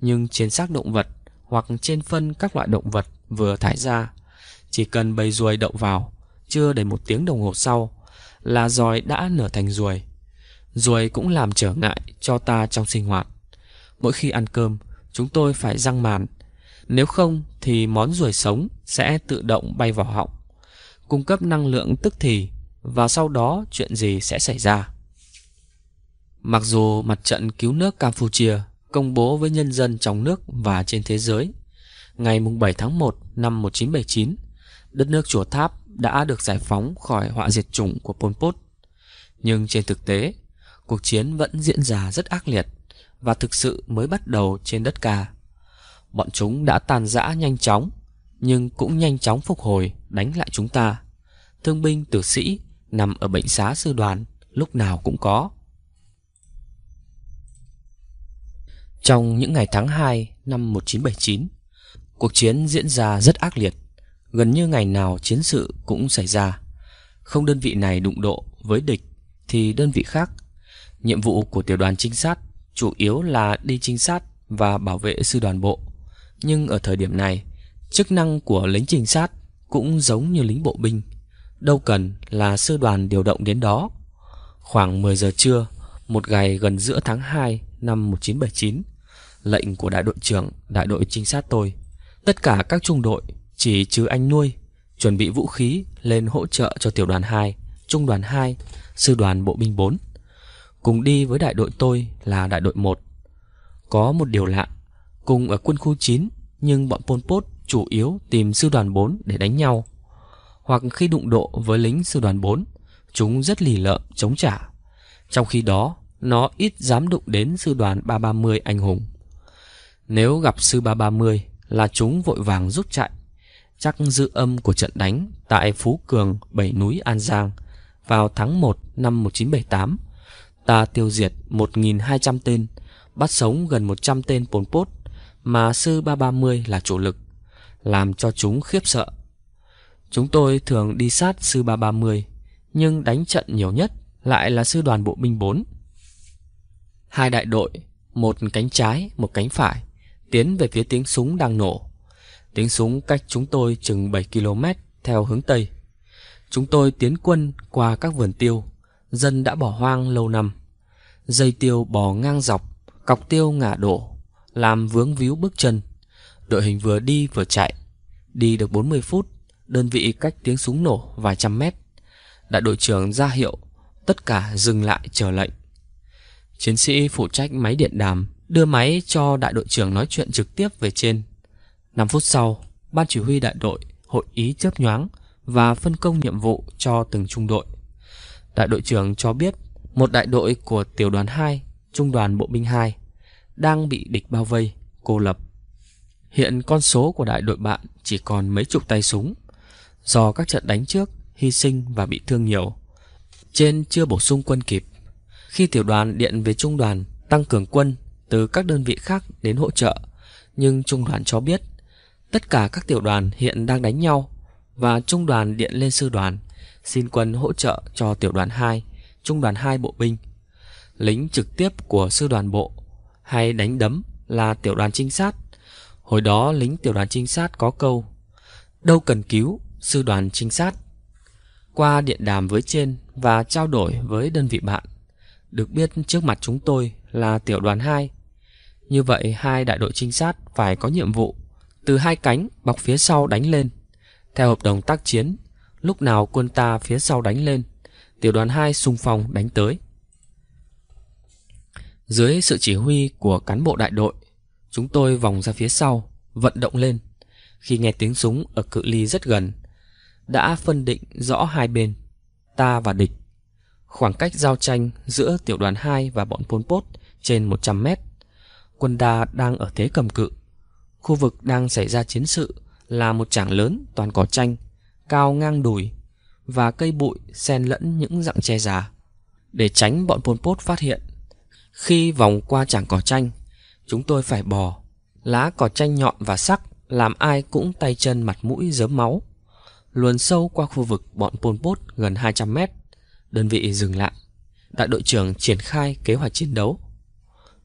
nhưng trên xác động vật hoặc trên phân các loại động vật vừa thải ra chỉ cần bầy ruồi đậu vào, chưa đầy một tiếng đồng hồ sau, là giòi đã nở thành ruồi. Ruồi cũng làm trở ngại cho ta trong sinh hoạt. Mỗi khi ăn cơm, chúng tôi phải răng màn. Nếu không thì món ruồi sống sẽ tự động bay vào họng, cung cấp năng lượng tức thì và sau đó chuyện gì sẽ xảy ra. Mặc dù mặt trận cứu nước Campuchia công bố với nhân dân trong nước và trên thế giới ngày 7 tháng 1 năm 1979 đất nước chùa tháp đã được giải phóng khỏi họa diệt chủng của Pol Pot. Nhưng trên thực tế, cuộc chiến vẫn diễn ra rất ác liệt và thực sự mới bắt đầu trên đất ca. Bọn chúng đã tàn rã nhanh chóng, nhưng cũng nhanh chóng phục hồi đánh lại chúng ta. Thương binh tử sĩ nằm ở bệnh xá sư đoàn lúc nào cũng có. Trong những ngày tháng 2 năm 1979, cuộc chiến diễn ra rất ác liệt Gần như ngày nào chiến sự cũng xảy ra Không đơn vị này đụng độ với địch Thì đơn vị khác Nhiệm vụ của tiểu đoàn trinh sát Chủ yếu là đi trinh sát và bảo vệ sư đoàn bộ Nhưng ở thời điểm này Chức năng của lính trinh sát cũng giống như lính bộ binh Đâu cần là sư đoàn điều động đến đó Khoảng 10 giờ trưa Một ngày gần giữa tháng 2 năm 1979 Lệnh của đại đội trưởng Đại đội trinh sát tôi Tất cả các trung đội chỉ trừ anh nuôi, chuẩn bị vũ khí lên hỗ trợ cho tiểu đoàn 2, trung đoàn 2, sư đoàn bộ binh 4. Cùng đi với đại đội tôi là đại đội 1. Có một điều lạ, cùng ở quân khu 9 nhưng bọn Pol Pot chủ yếu tìm sư đoàn 4 để đánh nhau. Hoặc khi đụng độ với lính sư đoàn 4, chúng rất lì lợm chống trả. Trong khi đó, nó ít dám đụng đến sư đoàn 330 anh hùng. Nếu gặp sư 330 là chúng vội vàng rút chạy chắc dư âm của trận đánh tại Phú Cường, Bảy Núi, An Giang vào tháng 1 năm 1978. Ta tiêu diệt 1.200 tên, bắt sống gần 100 tên Pol Pot mà sư 330 là chủ lực, làm cho chúng khiếp sợ. Chúng tôi thường đi sát sư 330, nhưng đánh trận nhiều nhất lại là sư đoàn bộ binh 4. Hai đại đội, một cánh trái, một cánh phải, tiến về phía tiếng súng đang nổ. Tiếng súng cách chúng tôi chừng 7 km theo hướng Tây. Chúng tôi tiến quân qua các vườn tiêu, dân đã bỏ hoang lâu năm. Dây tiêu bò ngang dọc, cọc tiêu ngả đổ, làm vướng víu bước chân. Đội hình vừa đi vừa chạy. Đi được 40 phút, đơn vị cách tiếng súng nổ vài trăm mét. Đại đội trưởng ra hiệu, tất cả dừng lại chờ lệnh. Chiến sĩ phụ trách máy điện đàm đưa máy cho đại đội trưởng nói chuyện trực tiếp về trên. 5 phút sau, ban chỉ huy đại đội hội ý chớp nhoáng và phân công nhiệm vụ cho từng trung đội. Đại đội trưởng cho biết một đại đội của tiểu đoàn 2, trung đoàn bộ binh 2 đang bị địch bao vây, cô lập. Hiện con số của đại đội bạn chỉ còn mấy chục tay súng do các trận đánh trước hy sinh và bị thương nhiều. Trên chưa bổ sung quân kịp. Khi tiểu đoàn điện về trung đoàn tăng cường quân từ các đơn vị khác đến hỗ trợ, nhưng trung đoàn cho biết Tất cả các tiểu đoàn hiện đang đánh nhau và trung đoàn điện lên sư đoàn xin quân hỗ trợ cho tiểu đoàn 2, trung đoàn 2 bộ binh. Lính trực tiếp của sư đoàn bộ hay đánh đấm là tiểu đoàn trinh sát. Hồi đó lính tiểu đoàn trinh sát có câu Đâu cần cứu, sư đoàn trinh sát. Qua điện đàm với trên và trao đổi với đơn vị bạn, được biết trước mặt chúng tôi là tiểu đoàn 2. Như vậy hai đại đội trinh sát phải có nhiệm vụ từ hai cánh bọc phía sau đánh lên. Theo hợp đồng tác chiến, lúc nào quân ta phía sau đánh lên, tiểu đoàn 2 xung phong đánh tới. Dưới sự chỉ huy của cán bộ đại đội, chúng tôi vòng ra phía sau, vận động lên. Khi nghe tiếng súng ở cự ly rất gần, đã phân định rõ hai bên, ta và địch. Khoảng cách giao tranh giữa tiểu đoàn 2 và bọn Pol Pot trên 100 mét. Quân ta đang ở thế cầm cự, Khu vực đang xảy ra chiến sự là một trảng lớn toàn cỏ tranh, cao ngang đùi và cây bụi xen lẫn những rặng che già. Để tránh bọn Pol Pot phát hiện, khi vòng qua trảng cỏ tranh, chúng tôi phải bò. Lá cỏ tranh nhọn và sắc làm ai cũng tay chân mặt mũi dớm máu. Luồn sâu qua khu vực bọn Pol Pot gần 200 mét, đơn vị dừng lại. Đại đội trưởng triển khai kế hoạch chiến đấu.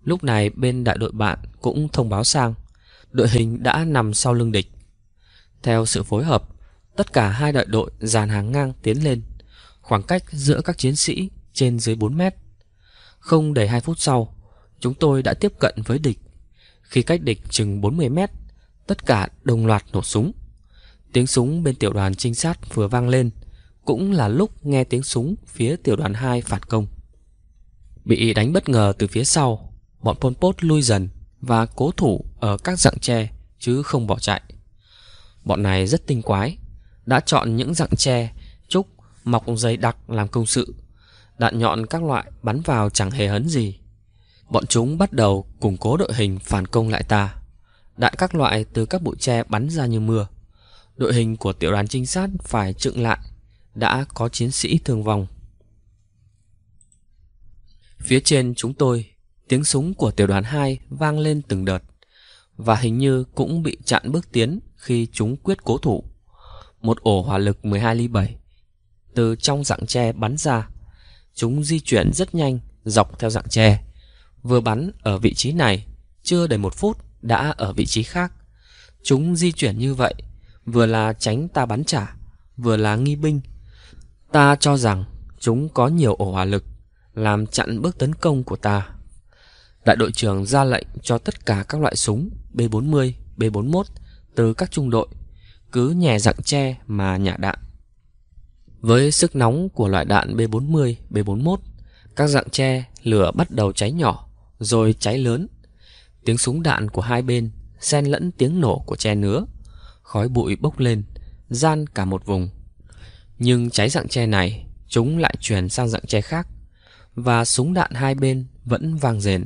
Lúc này bên đại đội bạn cũng thông báo sang đội hình đã nằm sau lưng địch. Theo sự phối hợp, tất cả hai đại đội dàn hàng ngang tiến lên, khoảng cách giữa các chiến sĩ trên dưới 4 mét. Không đầy 2 phút sau, chúng tôi đã tiếp cận với địch. Khi cách địch chừng 40 mét, tất cả đồng loạt nổ súng. Tiếng súng bên tiểu đoàn trinh sát vừa vang lên, cũng là lúc nghe tiếng súng phía tiểu đoàn 2 phản công. Bị đánh bất ngờ từ phía sau, bọn Pol Pot lui dần và cố thủ ở các dạng tre chứ không bỏ chạy. Bọn này rất tinh quái, đã chọn những dạng tre, trúc, mọc dày đặc làm công sự. Đạn nhọn các loại bắn vào chẳng hề hấn gì. Bọn chúng bắt đầu củng cố đội hình phản công lại ta. Đạn các loại từ các bụi tre bắn ra như mưa. Đội hình của tiểu đoàn trinh sát phải trựng lại, đã có chiến sĩ thương vong. Phía trên chúng tôi, tiếng súng của tiểu đoàn 2 vang lên từng đợt và hình như cũng bị chặn bước tiến khi chúng quyết cố thủ. Một ổ hỏa lực 12 ly 7 từ trong dạng tre bắn ra. Chúng di chuyển rất nhanh dọc theo dạng tre. Vừa bắn ở vị trí này, chưa đầy một phút đã ở vị trí khác. Chúng di chuyển như vậy, vừa là tránh ta bắn trả, vừa là nghi binh. Ta cho rằng chúng có nhiều ổ hỏa lực, làm chặn bước tấn công của ta. Đại đội trưởng ra lệnh cho tất cả các loại súng B40, B41 từ các trung đội cứ nhè dặng tre mà nhả đạn. Với sức nóng của loại đạn B40, B41, các dạng tre lửa bắt đầu cháy nhỏ rồi cháy lớn. Tiếng súng đạn của hai bên xen lẫn tiếng nổ của tre nứa, khói bụi bốc lên, gian cả một vùng. Nhưng cháy dạng tre này, chúng lại chuyển sang dạng tre khác và súng đạn hai bên vẫn vang rền.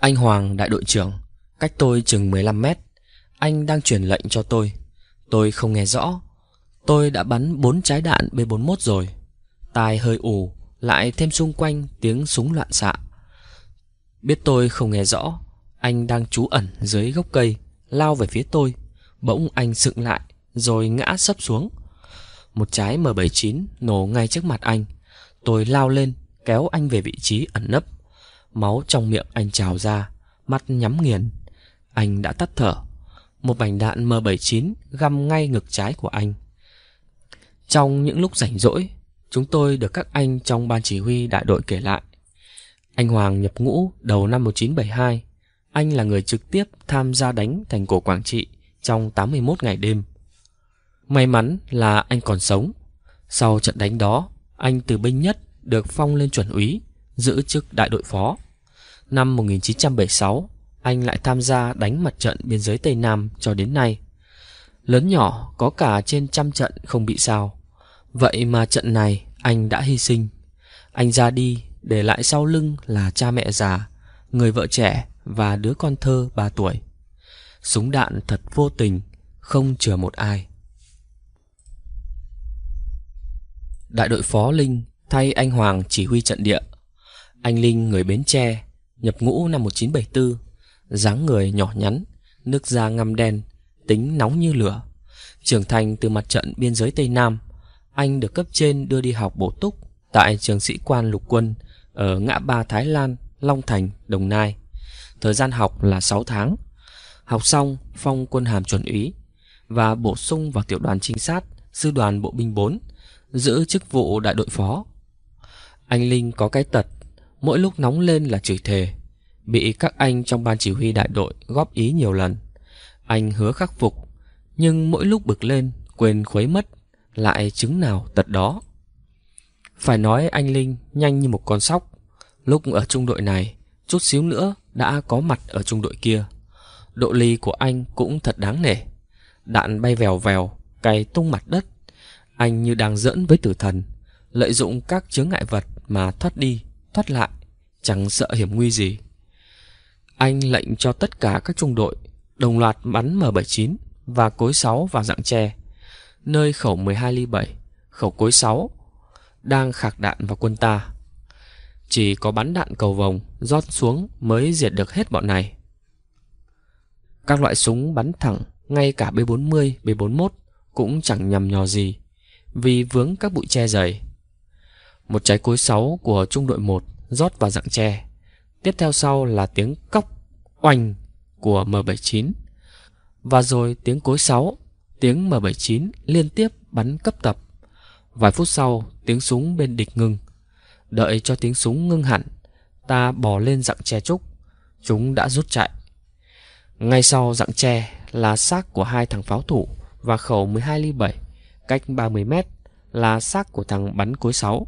Anh Hoàng đại đội trưởng Cách tôi chừng 15 mét Anh đang truyền lệnh cho tôi Tôi không nghe rõ Tôi đã bắn 4 trái đạn B41 rồi Tai hơi ù Lại thêm xung quanh tiếng súng loạn xạ Biết tôi không nghe rõ Anh đang trú ẩn dưới gốc cây Lao về phía tôi Bỗng anh sựng lại Rồi ngã sấp xuống Một trái M79 nổ ngay trước mặt anh Tôi lao lên kéo anh về vị trí ẩn nấp Máu trong miệng anh trào ra, mắt nhắm nghiền. Anh đã tắt thở. Một mảnh đạn M79 găm ngay ngực trái của anh. Trong những lúc rảnh rỗi, chúng tôi được các anh trong ban chỉ huy đại đội kể lại. Anh Hoàng nhập ngũ đầu năm 1972. Anh là người trực tiếp tham gia đánh thành cổ Quảng Trị trong 81 ngày đêm. May mắn là anh còn sống. Sau trận đánh đó, anh từ binh nhất được phong lên chuẩn úy, giữ chức đại đội phó. Năm 1976, anh lại tham gia đánh mặt trận biên giới Tây Nam cho đến nay. Lớn nhỏ có cả trên trăm trận không bị sao. Vậy mà trận này anh đã hy sinh. Anh ra đi để lại sau lưng là cha mẹ già, người vợ trẻ và đứa con thơ 3 tuổi. Súng đạn thật vô tình, không chừa một ai. Đại đội phó Linh thay anh Hoàng chỉ huy trận địa. Anh Linh người Bến Tre nhập ngũ năm 1974, dáng người nhỏ nhắn, nước da ngăm đen, tính nóng như lửa. Trưởng thành từ mặt trận biên giới Tây Nam, anh được cấp trên đưa đi học bổ túc tại trường sĩ quan lục quân ở ngã ba Thái Lan, Long Thành, Đồng Nai. Thời gian học là 6 tháng. Học xong, phong quân hàm chuẩn úy và bổ sung vào tiểu đoàn trinh sát, sư đoàn bộ binh 4, giữ chức vụ đại đội phó. Anh Linh có cái tật mỗi lúc nóng lên là chửi thề. Bị các anh trong ban chỉ huy đại đội góp ý nhiều lần. Anh hứa khắc phục, nhưng mỗi lúc bực lên, quên khuấy mất, lại chứng nào tật đó. Phải nói anh Linh nhanh như một con sóc. Lúc ở trung đội này, chút xíu nữa đã có mặt ở trung đội kia. Độ ly của anh cũng thật đáng nể. Đạn bay vèo vèo, cày tung mặt đất. Anh như đang dẫn với tử thần, lợi dụng các chướng ngại vật mà thoát đi phát lại Chẳng sợ hiểm nguy gì Anh lệnh cho tất cả các trung đội Đồng loạt bắn M79 Và cối 6 vào dạng tre Nơi khẩu 12 ly 7 Khẩu cối 6 Đang khạc đạn vào quân ta Chỉ có bắn đạn cầu vồng Rót xuống mới diệt được hết bọn này Các loại súng bắn thẳng Ngay cả B40, B41 Cũng chẳng nhầm nhò gì Vì vướng các bụi tre dày một trái cối sáu của trung đội 1 rót vào dạng tre. Tiếp theo sau là tiếng cóc oanh của M79. Và rồi tiếng cối sáu tiếng M79 liên tiếp bắn cấp tập. Vài phút sau, tiếng súng bên địch ngừng. Đợi cho tiếng súng ngưng hẳn, ta bò lên dạng tre trúc. Chúng đã rút chạy. Ngay sau dạng tre là xác của hai thằng pháo thủ và khẩu 12 ly 7, cách 30 mét là xác của thằng bắn cối 6.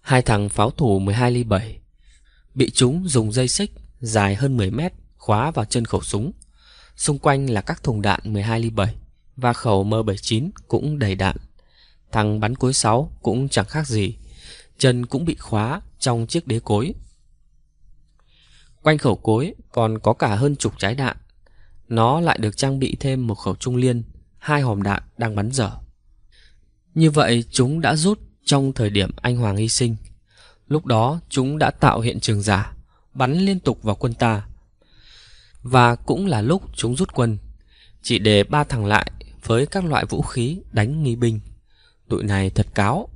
Hai thằng pháo thủ 12 ly 7 Bị chúng dùng dây xích dài hơn 10 mét khóa vào chân khẩu súng. Xung quanh là các thùng đạn 12 ly 7 và khẩu M79 cũng đầy đạn. Thằng bắn cối 6 cũng chẳng khác gì. Chân cũng bị khóa trong chiếc đế cối. Quanh khẩu cối còn có cả hơn chục trái đạn. Nó lại được trang bị thêm một khẩu trung liên, hai hòm đạn đang bắn dở. Như vậy chúng đã rút trong thời điểm anh Hoàng hy sinh. Lúc đó chúng đã tạo hiện trường giả, bắn liên tục vào quân ta. Và cũng là lúc chúng rút quân, chỉ để ba thằng lại với các loại vũ khí đánh nghi binh. Tụi này thật cáo,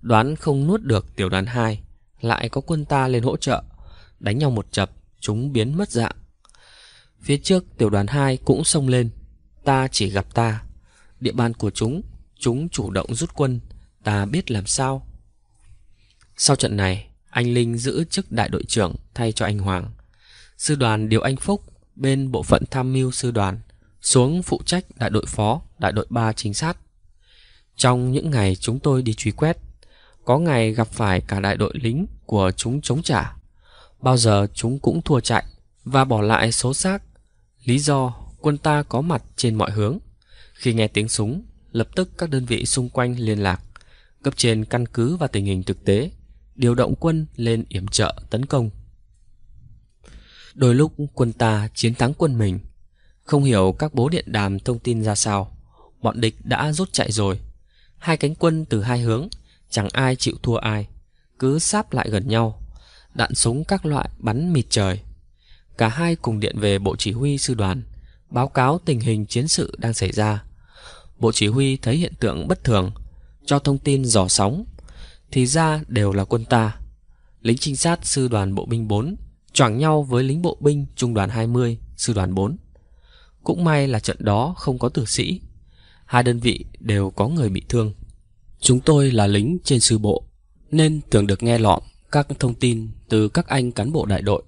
đoán không nuốt được tiểu đoàn 2, lại có quân ta lên hỗ trợ, đánh nhau một chập, chúng biến mất dạng. Phía trước tiểu đoàn 2 cũng xông lên, ta chỉ gặp ta. Địa bàn của chúng, chúng chủ động rút quân, ta biết làm sao Sau trận này Anh Linh giữ chức đại đội trưởng Thay cho anh Hoàng Sư đoàn điều anh Phúc Bên bộ phận tham mưu sư đoàn Xuống phụ trách đại đội phó Đại đội 3 chính sát Trong những ngày chúng tôi đi truy quét Có ngày gặp phải cả đại đội lính Của chúng chống trả Bao giờ chúng cũng thua chạy Và bỏ lại số xác Lý do quân ta có mặt trên mọi hướng Khi nghe tiếng súng Lập tức các đơn vị xung quanh liên lạc Cấp trên căn cứ và tình hình thực tế, điều động quân lên yểm trợ tấn công. Đôi lúc quân ta chiến thắng quân mình, không hiểu các bố điện đàm thông tin ra sao, bọn địch đã rút chạy rồi. Hai cánh quân từ hai hướng, chẳng ai chịu thua ai, cứ sáp lại gần nhau, đạn súng các loại bắn mịt trời. Cả hai cùng điện về bộ chỉ huy sư đoàn, báo cáo tình hình chiến sự đang xảy ra. Bộ chỉ huy thấy hiện tượng bất thường, cho thông tin dò sóng thì ra đều là quân ta lính trinh sát sư đoàn bộ binh 4 choảng nhau với lính bộ binh trung đoàn 20 sư đoàn 4 cũng may là trận đó không có tử sĩ hai đơn vị đều có người bị thương chúng tôi là lính trên sư bộ nên thường được nghe lọm các thông tin từ các anh cán bộ đại đội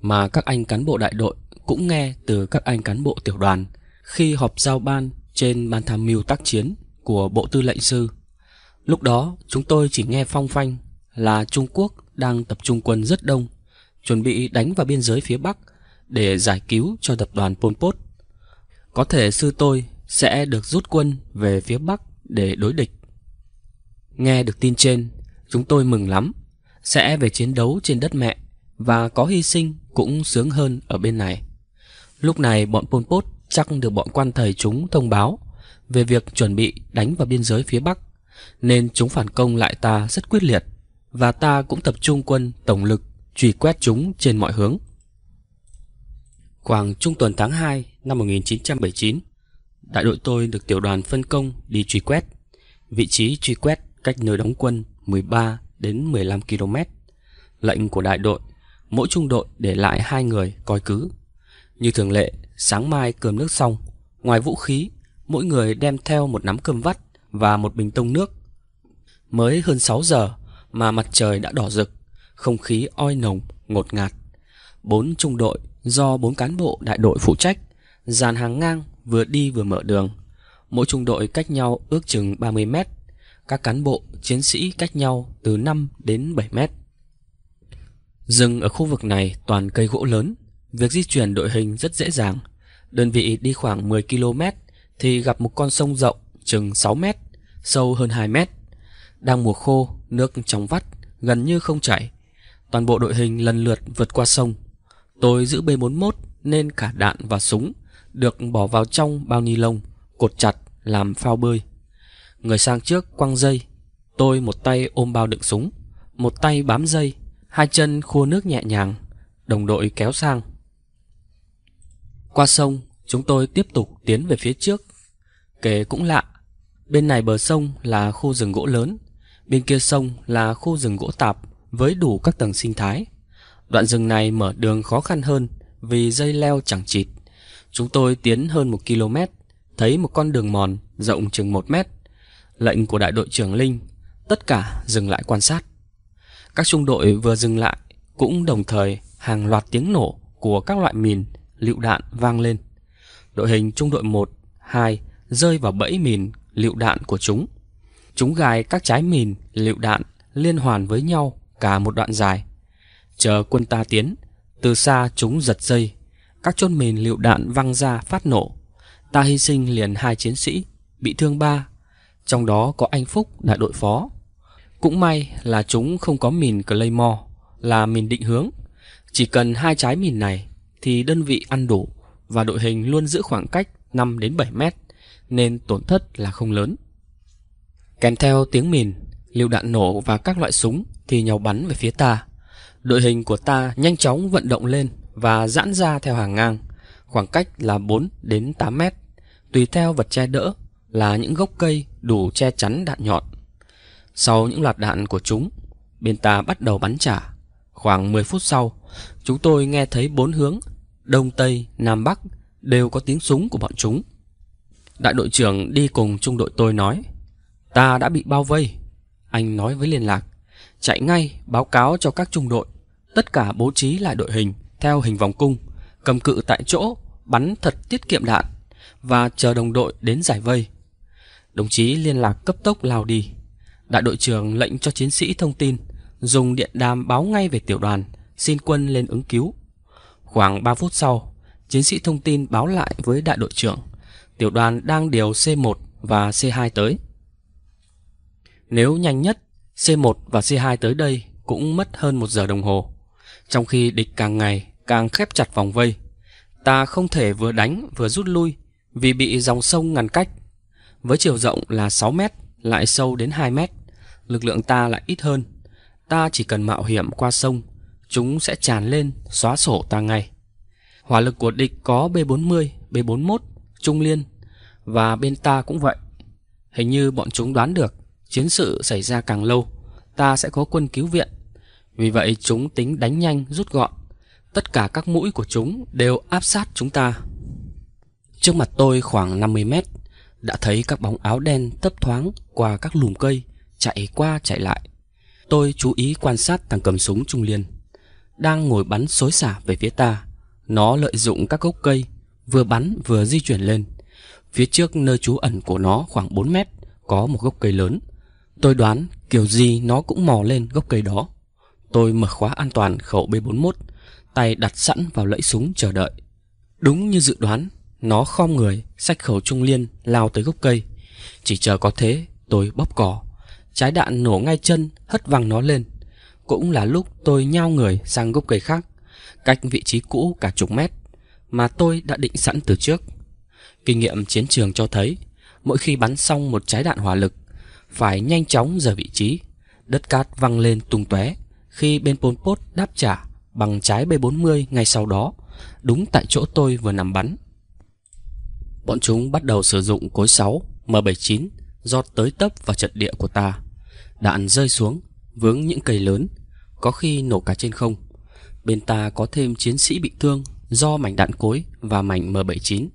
mà các anh cán bộ đại đội cũng nghe từ các anh cán bộ tiểu đoàn khi họp giao ban trên ban tham mưu tác chiến của bộ tư lệnh sư Lúc đó chúng tôi chỉ nghe phong phanh là Trung Quốc đang tập trung quân rất đông, chuẩn bị đánh vào biên giới phía Bắc để giải cứu cho tập đoàn Pol Pot. Có thể sư tôi sẽ được rút quân về phía Bắc để đối địch. Nghe được tin trên, chúng tôi mừng lắm, sẽ về chiến đấu trên đất mẹ và có hy sinh cũng sướng hơn ở bên này. Lúc này bọn Pol Pot chắc được bọn quan thầy chúng thông báo về việc chuẩn bị đánh vào biên giới phía Bắc nên chúng phản công lại ta rất quyết liệt và ta cũng tập trung quân tổng lực truy quét chúng trên mọi hướng. Khoảng trung tuần tháng 2 năm 1979, đại đội tôi được tiểu đoàn phân công đi truy quét. Vị trí truy quét cách nơi đóng quân 13 đến 15 km. Lệnh của đại đội, mỗi trung đội để lại hai người coi cứ. Như thường lệ, sáng mai cơm nước xong, ngoài vũ khí, mỗi người đem theo một nắm cơm vắt và một bình tông nước. Mới hơn 6 giờ mà mặt trời đã đỏ rực, không khí oi nồng, ngột ngạt. Bốn trung đội do bốn cán bộ đại đội phụ trách, dàn hàng ngang vừa đi vừa mở đường. Mỗi trung đội cách nhau ước chừng 30 mét, các cán bộ, chiến sĩ cách nhau từ 5 đến 7 mét. Rừng ở khu vực này toàn cây gỗ lớn, việc di chuyển đội hình rất dễ dàng. Đơn vị đi khoảng 10 km thì gặp một con sông rộng chừng 6 mét, sâu hơn 2 mét. Đang mùa khô, nước trong vắt, gần như không chảy. Toàn bộ đội hình lần lượt vượt qua sông. Tôi giữ B41 nên cả đạn và súng được bỏ vào trong bao ni lông, cột chặt làm phao bơi. Người sang trước quăng dây, tôi một tay ôm bao đựng súng, một tay bám dây, hai chân khua nước nhẹ nhàng, đồng đội kéo sang. Qua sông, chúng tôi tiếp tục tiến về phía trước. Kể cũng lạ, Bên này bờ sông là khu rừng gỗ lớn, bên kia sông là khu rừng gỗ tạp với đủ các tầng sinh thái. Đoạn rừng này mở đường khó khăn hơn vì dây leo chẳng chịt. Chúng tôi tiến hơn một km, thấy một con đường mòn rộng chừng một mét. Lệnh của đại đội trưởng Linh, tất cả dừng lại quan sát. Các trung đội vừa dừng lại cũng đồng thời hàng loạt tiếng nổ của các loại mìn, lựu đạn vang lên. Đội hình trung đội 1, 2 rơi vào bẫy mìn lựu đạn của chúng. Chúng gài các trái mìn, lựu đạn liên hoàn với nhau cả một đoạn dài. Chờ quân ta tiến, từ xa chúng giật dây, các chốt mìn lựu đạn văng ra phát nổ. Ta hy sinh liền hai chiến sĩ, bị thương ba, trong đó có anh Phúc là đội phó. Cũng may là chúng không có mìn Claymore, là mìn định hướng. Chỉ cần hai trái mìn này thì đơn vị ăn đủ và đội hình luôn giữ khoảng cách 5 đến 7 mét nên tổn thất là không lớn. Kèm theo tiếng mìn, liều đạn nổ và các loại súng thì nhau bắn về phía ta. Đội hình của ta nhanh chóng vận động lên và giãn ra theo hàng ngang, khoảng cách là 4 đến 8 mét, tùy theo vật che đỡ là những gốc cây đủ che chắn đạn nhọn. Sau những loạt đạn của chúng, bên ta bắt đầu bắn trả. Khoảng 10 phút sau, chúng tôi nghe thấy bốn hướng, đông, tây, nam, bắc đều có tiếng súng của bọn chúng. Đại đội trưởng đi cùng trung đội tôi nói Ta đã bị bao vây Anh nói với liên lạc Chạy ngay báo cáo cho các trung đội Tất cả bố trí lại đội hình Theo hình vòng cung Cầm cự tại chỗ Bắn thật tiết kiệm đạn Và chờ đồng đội đến giải vây Đồng chí liên lạc cấp tốc lao đi Đại đội trưởng lệnh cho chiến sĩ thông tin Dùng điện đàm báo ngay về tiểu đoàn Xin quân lên ứng cứu Khoảng 3 phút sau Chiến sĩ thông tin báo lại với đại đội trưởng tiểu đoàn đang điều C1 và C2 tới. Nếu nhanh nhất, C1 và C2 tới đây cũng mất hơn một giờ đồng hồ. Trong khi địch càng ngày càng khép chặt vòng vây, ta không thể vừa đánh vừa rút lui vì bị dòng sông ngăn cách. Với chiều rộng là 6 mét, lại sâu đến 2 mét, lực lượng ta lại ít hơn. Ta chỉ cần mạo hiểm qua sông, chúng sẽ tràn lên, xóa sổ ta ngay. Hỏa lực của địch có B40, B41, trung liên và bên ta cũng vậy. Hình như bọn chúng đoán được chiến sự xảy ra càng lâu, ta sẽ có quân cứu viện. Vì vậy chúng tính đánh nhanh rút gọn. Tất cả các mũi của chúng đều áp sát chúng ta. Trước mặt tôi khoảng 50 mét, đã thấy các bóng áo đen tấp thoáng qua các lùm cây, chạy qua chạy lại. Tôi chú ý quan sát thằng cầm súng trung liên đang ngồi bắn xối xả về phía ta. Nó lợi dụng các gốc cây, vừa bắn vừa di chuyển lên, Phía trước nơi trú ẩn của nó khoảng 4 mét Có một gốc cây lớn Tôi đoán kiểu gì nó cũng mò lên gốc cây đó Tôi mở khóa an toàn khẩu B41 Tay đặt sẵn vào lẫy súng chờ đợi Đúng như dự đoán Nó khom người Sách khẩu trung liên lao tới gốc cây Chỉ chờ có thế tôi bóp cò Trái đạn nổ ngay chân Hất văng nó lên Cũng là lúc tôi nhao người sang gốc cây khác Cách vị trí cũ cả chục mét Mà tôi đã định sẵn từ trước Kinh nghiệm chiến trường cho thấy, mỗi khi bắn xong một trái đạn hỏa lực, phải nhanh chóng rời vị trí. Đất cát văng lên tung tóe khi bên Pol Pot đáp trả bằng trái B40 ngay sau đó, đúng tại chỗ tôi vừa nằm bắn. Bọn chúng bắt đầu sử dụng cối 6 M79 do tới tấp vào trận địa của ta. Đạn rơi xuống, vướng những cây lớn, có khi nổ cả trên không. Bên ta có thêm chiến sĩ bị thương do mảnh đạn cối và mảnh M79.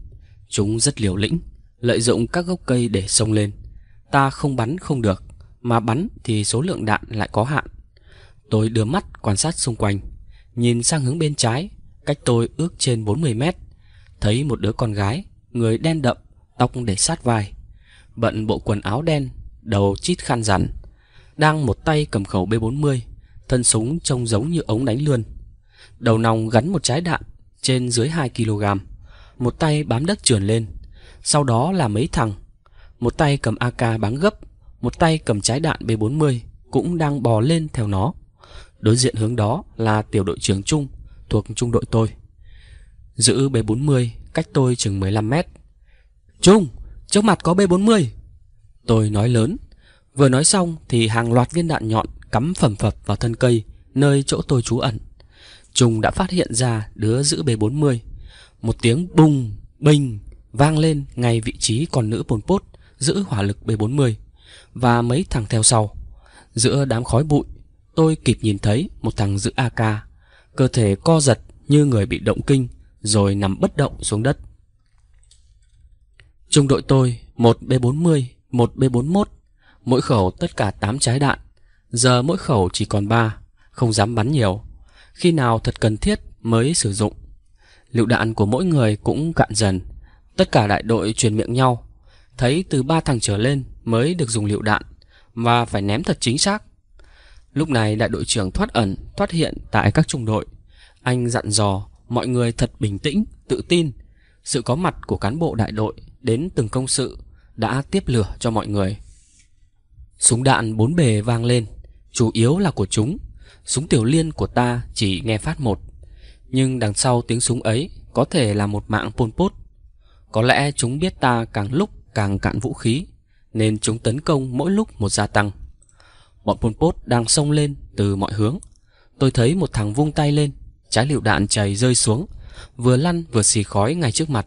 Chúng rất liều lĩnh Lợi dụng các gốc cây để xông lên Ta không bắn không được Mà bắn thì số lượng đạn lại có hạn Tôi đưa mắt quan sát xung quanh Nhìn sang hướng bên trái Cách tôi ước trên 40 mét Thấy một đứa con gái Người đen đậm, tóc để sát vai Bận bộ quần áo đen Đầu chít khăn rằn Đang một tay cầm khẩu B40 Thân súng trông giống như ống đánh lươn Đầu nòng gắn một trái đạn Trên dưới 2 kg một tay bám đất trườn lên, sau đó là mấy thằng, một tay cầm AK bắn gấp, một tay cầm trái đạn B40 cũng đang bò lên theo nó. Đối diện hướng đó là tiểu đội trưởng Trung thuộc trung đội tôi. Giữ B40 cách tôi chừng 15 mét. Trung, trước mặt có B40. Tôi nói lớn. Vừa nói xong thì hàng loạt viên đạn nhọn cắm phẩm phập vào thân cây nơi chỗ tôi trú ẩn. Trung đã phát hiện ra đứa giữ B40 một tiếng bùng, bình vang lên ngay vị trí còn nữ Pol Pot giữ hỏa lực B40 và mấy thằng theo sau. Giữa đám khói bụi, tôi kịp nhìn thấy một thằng giữ AK, cơ thể co giật như người bị động kinh rồi nằm bất động xuống đất. Trung đội tôi, một B40, một B41, mỗi khẩu tất cả 8 trái đạn, giờ mỗi khẩu chỉ còn 3, không dám bắn nhiều. Khi nào thật cần thiết mới sử dụng. Lựu đạn của mỗi người cũng cạn dần Tất cả đại đội truyền miệng nhau Thấy từ ba thằng trở lên mới được dùng lựu đạn Và phải ném thật chính xác Lúc này đại đội trưởng thoát ẩn Thoát hiện tại các trung đội Anh dặn dò mọi người thật bình tĩnh Tự tin Sự có mặt của cán bộ đại đội Đến từng công sự đã tiếp lửa cho mọi người Súng đạn bốn bề vang lên Chủ yếu là của chúng Súng tiểu liên của ta chỉ nghe phát một nhưng đằng sau tiếng súng ấy Có thể là một mạng Pol Pot Có lẽ chúng biết ta càng lúc càng cạn vũ khí Nên chúng tấn công mỗi lúc một gia tăng Bọn Pol Pot đang xông lên từ mọi hướng Tôi thấy một thằng vung tay lên Trái lựu đạn chảy rơi xuống Vừa lăn vừa xì khói ngay trước mặt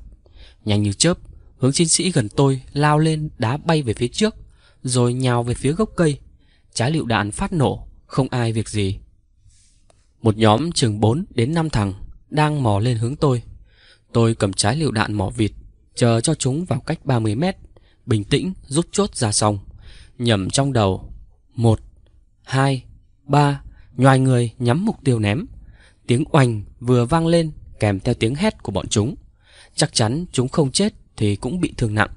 Nhanh như chớp Hướng chiến sĩ gần tôi lao lên đá bay về phía trước Rồi nhào về phía gốc cây Trái lựu đạn phát nổ Không ai việc gì một nhóm chừng 4 đến 5 thằng đang mò lên hướng tôi. Tôi cầm trái lựu đạn mỏ vịt, chờ cho chúng vào cách 30 mét, bình tĩnh rút chốt ra xong, nhầm trong đầu. Một, hai, ba, nhoài người nhắm mục tiêu ném. Tiếng oanh vừa vang lên kèm theo tiếng hét của bọn chúng. Chắc chắn chúng không chết thì cũng bị thương nặng.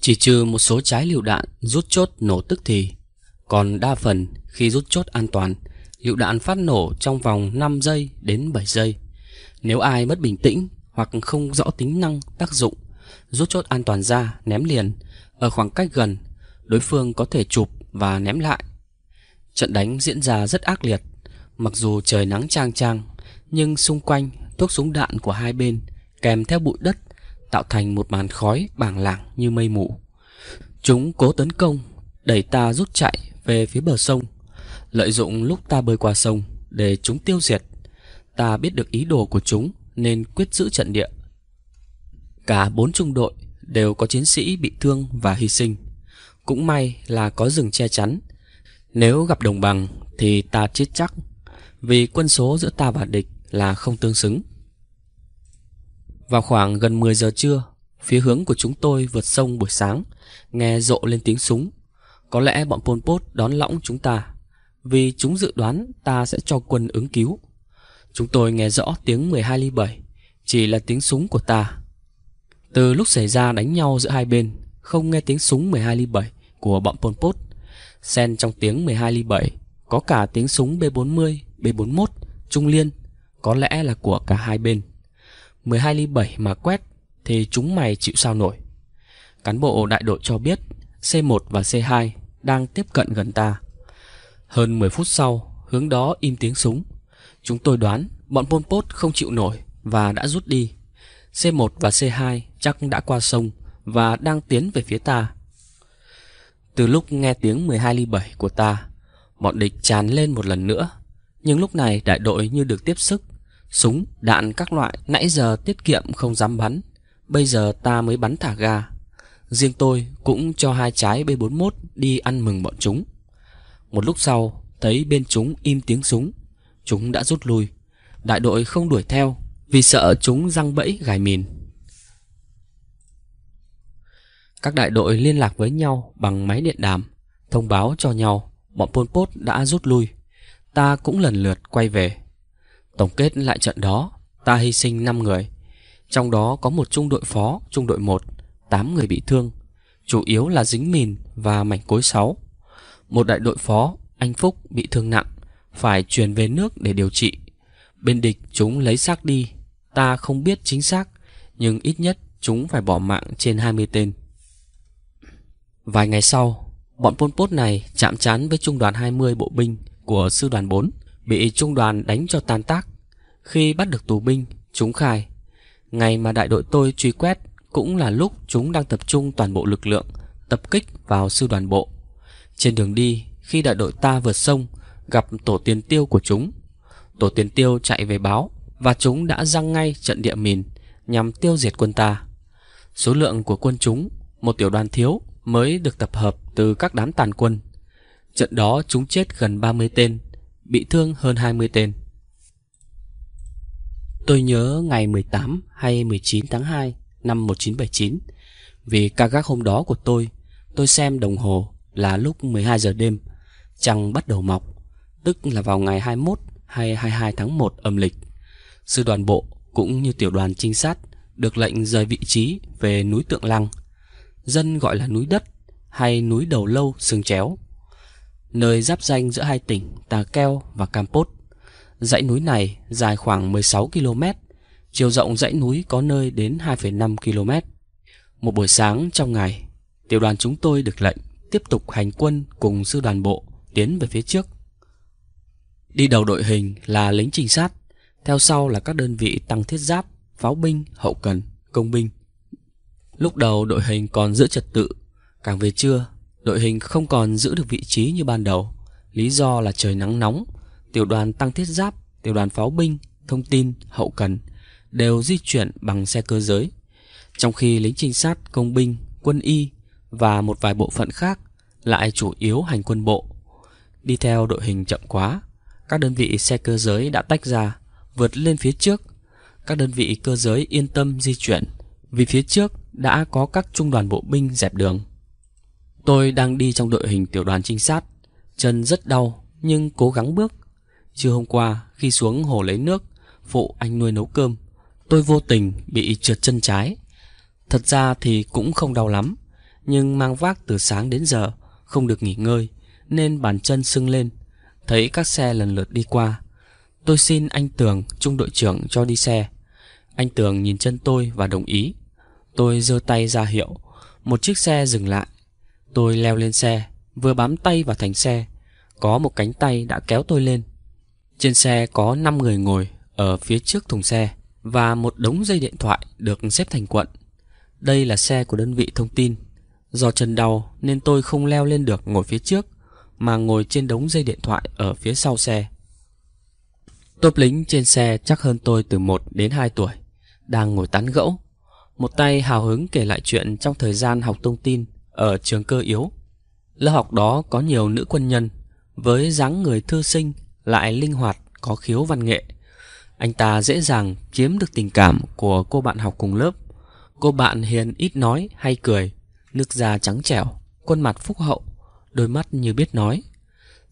Chỉ trừ một số trái lựu đạn rút chốt nổ tức thì, còn đa phần khi rút chốt an toàn Hiệu đạn phát nổ trong vòng 5 giây đến 7 giây. Nếu ai mất bình tĩnh hoặc không rõ tính năng, tác dụng, rút chốt an toàn ra, ném liền ở khoảng cách gần, đối phương có thể chụp và ném lại. Trận đánh diễn ra rất ác liệt, mặc dù trời nắng trang trang, nhưng xung quanh thuốc súng đạn của hai bên kèm theo bụi đất tạo thành một màn khói bảng lảng như mây mù. Chúng cố tấn công, đẩy ta rút chạy về phía bờ sông Lợi dụng lúc ta bơi qua sông để chúng tiêu diệt, ta biết được ý đồ của chúng nên quyết giữ trận địa. Cả bốn trung đội đều có chiến sĩ bị thương và hy sinh. Cũng may là có rừng che chắn. Nếu gặp đồng bằng thì ta chết chắc, vì quân số giữa ta và địch là không tương xứng. Vào khoảng gần 10 giờ trưa, phía hướng của chúng tôi vượt sông buổi sáng, nghe rộ lên tiếng súng. Có lẽ bọn Pol Pot đón lõng chúng ta vì chúng dự đoán ta sẽ cho quân ứng cứu. Chúng tôi nghe rõ tiếng 12 ly 7, chỉ là tiếng súng của ta. Từ lúc xảy ra đánh nhau giữa hai bên, không nghe tiếng súng 12 ly 7 của bọn Pol Pot. Xen trong tiếng 12 ly 7 có cả tiếng súng B40, B41, trung liên, có lẽ là của cả hai bên. 12 ly 7 mà quét thì chúng mày chịu sao nổi. Cán bộ đại đội cho biết C1 và C2 đang tiếp cận gần ta. Hơn 10 phút sau, hướng đó im tiếng súng. Chúng tôi đoán bọn Pol Pot không chịu nổi và đã rút đi. C1 và C2 chắc đã qua sông và đang tiến về phía ta. Từ lúc nghe tiếng 12 ly 7 của ta, bọn địch tràn lên một lần nữa. Nhưng lúc này đại đội như được tiếp sức. Súng, đạn các loại nãy giờ tiết kiệm không dám bắn. Bây giờ ta mới bắn thả ga. Riêng tôi cũng cho hai trái B41 đi ăn mừng bọn chúng. Một lúc sau Thấy bên chúng im tiếng súng Chúng đã rút lui Đại đội không đuổi theo Vì sợ chúng răng bẫy gài mìn Các đại đội liên lạc với nhau Bằng máy điện đàm Thông báo cho nhau Bọn Pol Pot đã rút lui Ta cũng lần lượt quay về Tổng kết lại trận đó Ta hy sinh 5 người Trong đó có một trung đội phó, trung đội 1 8 người bị thương Chủ yếu là dính mìn và mảnh cối 6 một đại đội phó, anh Phúc bị thương nặng, phải chuyển về nước để điều trị. Bên địch chúng lấy xác đi, ta không biết chính xác, nhưng ít nhất chúng phải bỏ mạng trên 20 tên. Vài ngày sau, bọn Pol Pot này chạm trán với trung đoàn 20 bộ binh của sư đoàn 4, bị trung đoàn đánh cho tan tác. Khi bắt được tù binh, chúng khai, ngày mà đại đội tôi truy quét cũng là lúc chúng đang tập trung toàn bộ lực lượng, tập kích vào sư đoàn bộ trên đường đi, khi đại đội ta vượt sông, gặp tổ tiền tiêu của chúng. Tổ tiền tiêu chạy về báo và chúng đã răng ngay trận địa mìn nhằm tiêu diệt quân ta. Số lượng của quân chúng, một tiểu đoàn thiếu mới được tập hợp từ các đám tàn quân. Trận đó chúng chết gần 30 tên, bị thương hơn 20 tên. Tôi nhớ ngày 18 hay 19 tháng 2 năm 1979 Vì ca gác hôm đó của tôi Tôi xem đồng hồ là lúc 12 giờ đêm, trăng bắt đầu mọc, tức là vào ngày 21 hay 22 tháng 1 âm lịch. Sư đoàn bộ cũng như tiểu đoàn trinh sát được lệnh rời vị trí về núi Tượng Lăng, dân gọi là núi đất hay núi Đầu Lâu sừng Chéo, nơi giáp danh giữa hai tỉnh Tà Keo và Campot. Dãy núi này dài khoảng 16 km, chiều rộng dãy núi có nơi đến 2,5 km. Một buổi sáng trong ngày, tiểu đoàn chúng tôi được lệnh tiếp tục hành quân cùng sư đoàn bộ tiến về phía trước. Đi đầu đội hình là lính trinh sát, theo sau là các đơn vị tăng thiết giáp, pháo binh, hậu cần, công binh. Lúc đầu đội hình còn giữ trật tự, càng về trưa, đội hình không còn giữ được vị trí như ban đầu. Lý do là trời nắng nóng, tiểu đoàn tăng thiết giáp, tiểu đoàn pháo binh, thông tin, hậu cần đều di chuyển bằng xe cơ giới. Trong khi lính trinh sát, công binh, quân y và một vài bộ phận khác lại chủ yếu hành quân bộ. Đi theo đội hình chậm quá, các đơn vị xe cơ giới đã tách ra, vượt lên phía trước. Các đơn vị cơ giới yên tâm di chuyển vì phía trước đã có các trung đoàn bộ binh dẹp đường. Tôi đang đi trong đội hình tiểu đoàn trinh sát, chân rất đau nhưng cố gắng bước. Trưa hôm qua khi xuống hồ lấy nước, phụ anh nuôi nấu cơm, tôi vô tình bị trượt chân trái. Thật ra thì cũng không đau lắm, nhưng mang vác từ sáng đến giờ không được nghỉ ngơi nên bàn chân sưng lên. Thấy các xe lần lượt đi qua, tôi xin anh Tường, trung đội trưởng cho đi xe. Anh Tường nhìn chân tôi và đồng ý. Tôi giơ tay ra hiệu, một chiếc xe dừng lại. Tôi leo lên xe, vừa bám tay vào thành xe, có một cánh tay đã kéo tôi lên. Trên xe có năm người ngồi ở phía trước thùng xe và một đống dây điện thoại được xếp thành quận. Đây là xe của đơn vị thông tin Do chân đau nên tôi không leo lên được ngồi phía trước Mà ngồi trên đống dây điện thoại ở phía sau xe Tốp lính trên xe chắc hơn tôi từ 1 đến 2 tuổi Đang ngồi tán gẫu Một tay hào hứng kể lại chuyện trong thời gian học thông tin Ở trường cơ yếu Lớp học đó có nhiều nữ quân nhân Với dáng người thư sinh Lại linh hoạt có khiếu văn nghệ Anh ta dễ dàng chiếm được tình cảm của cô bạn học cùng lớp Cô bạn hiền ít nói hay cười Nước da trắng trẻo Khuôn mặt phúc hậu Đôi mắt như biết nói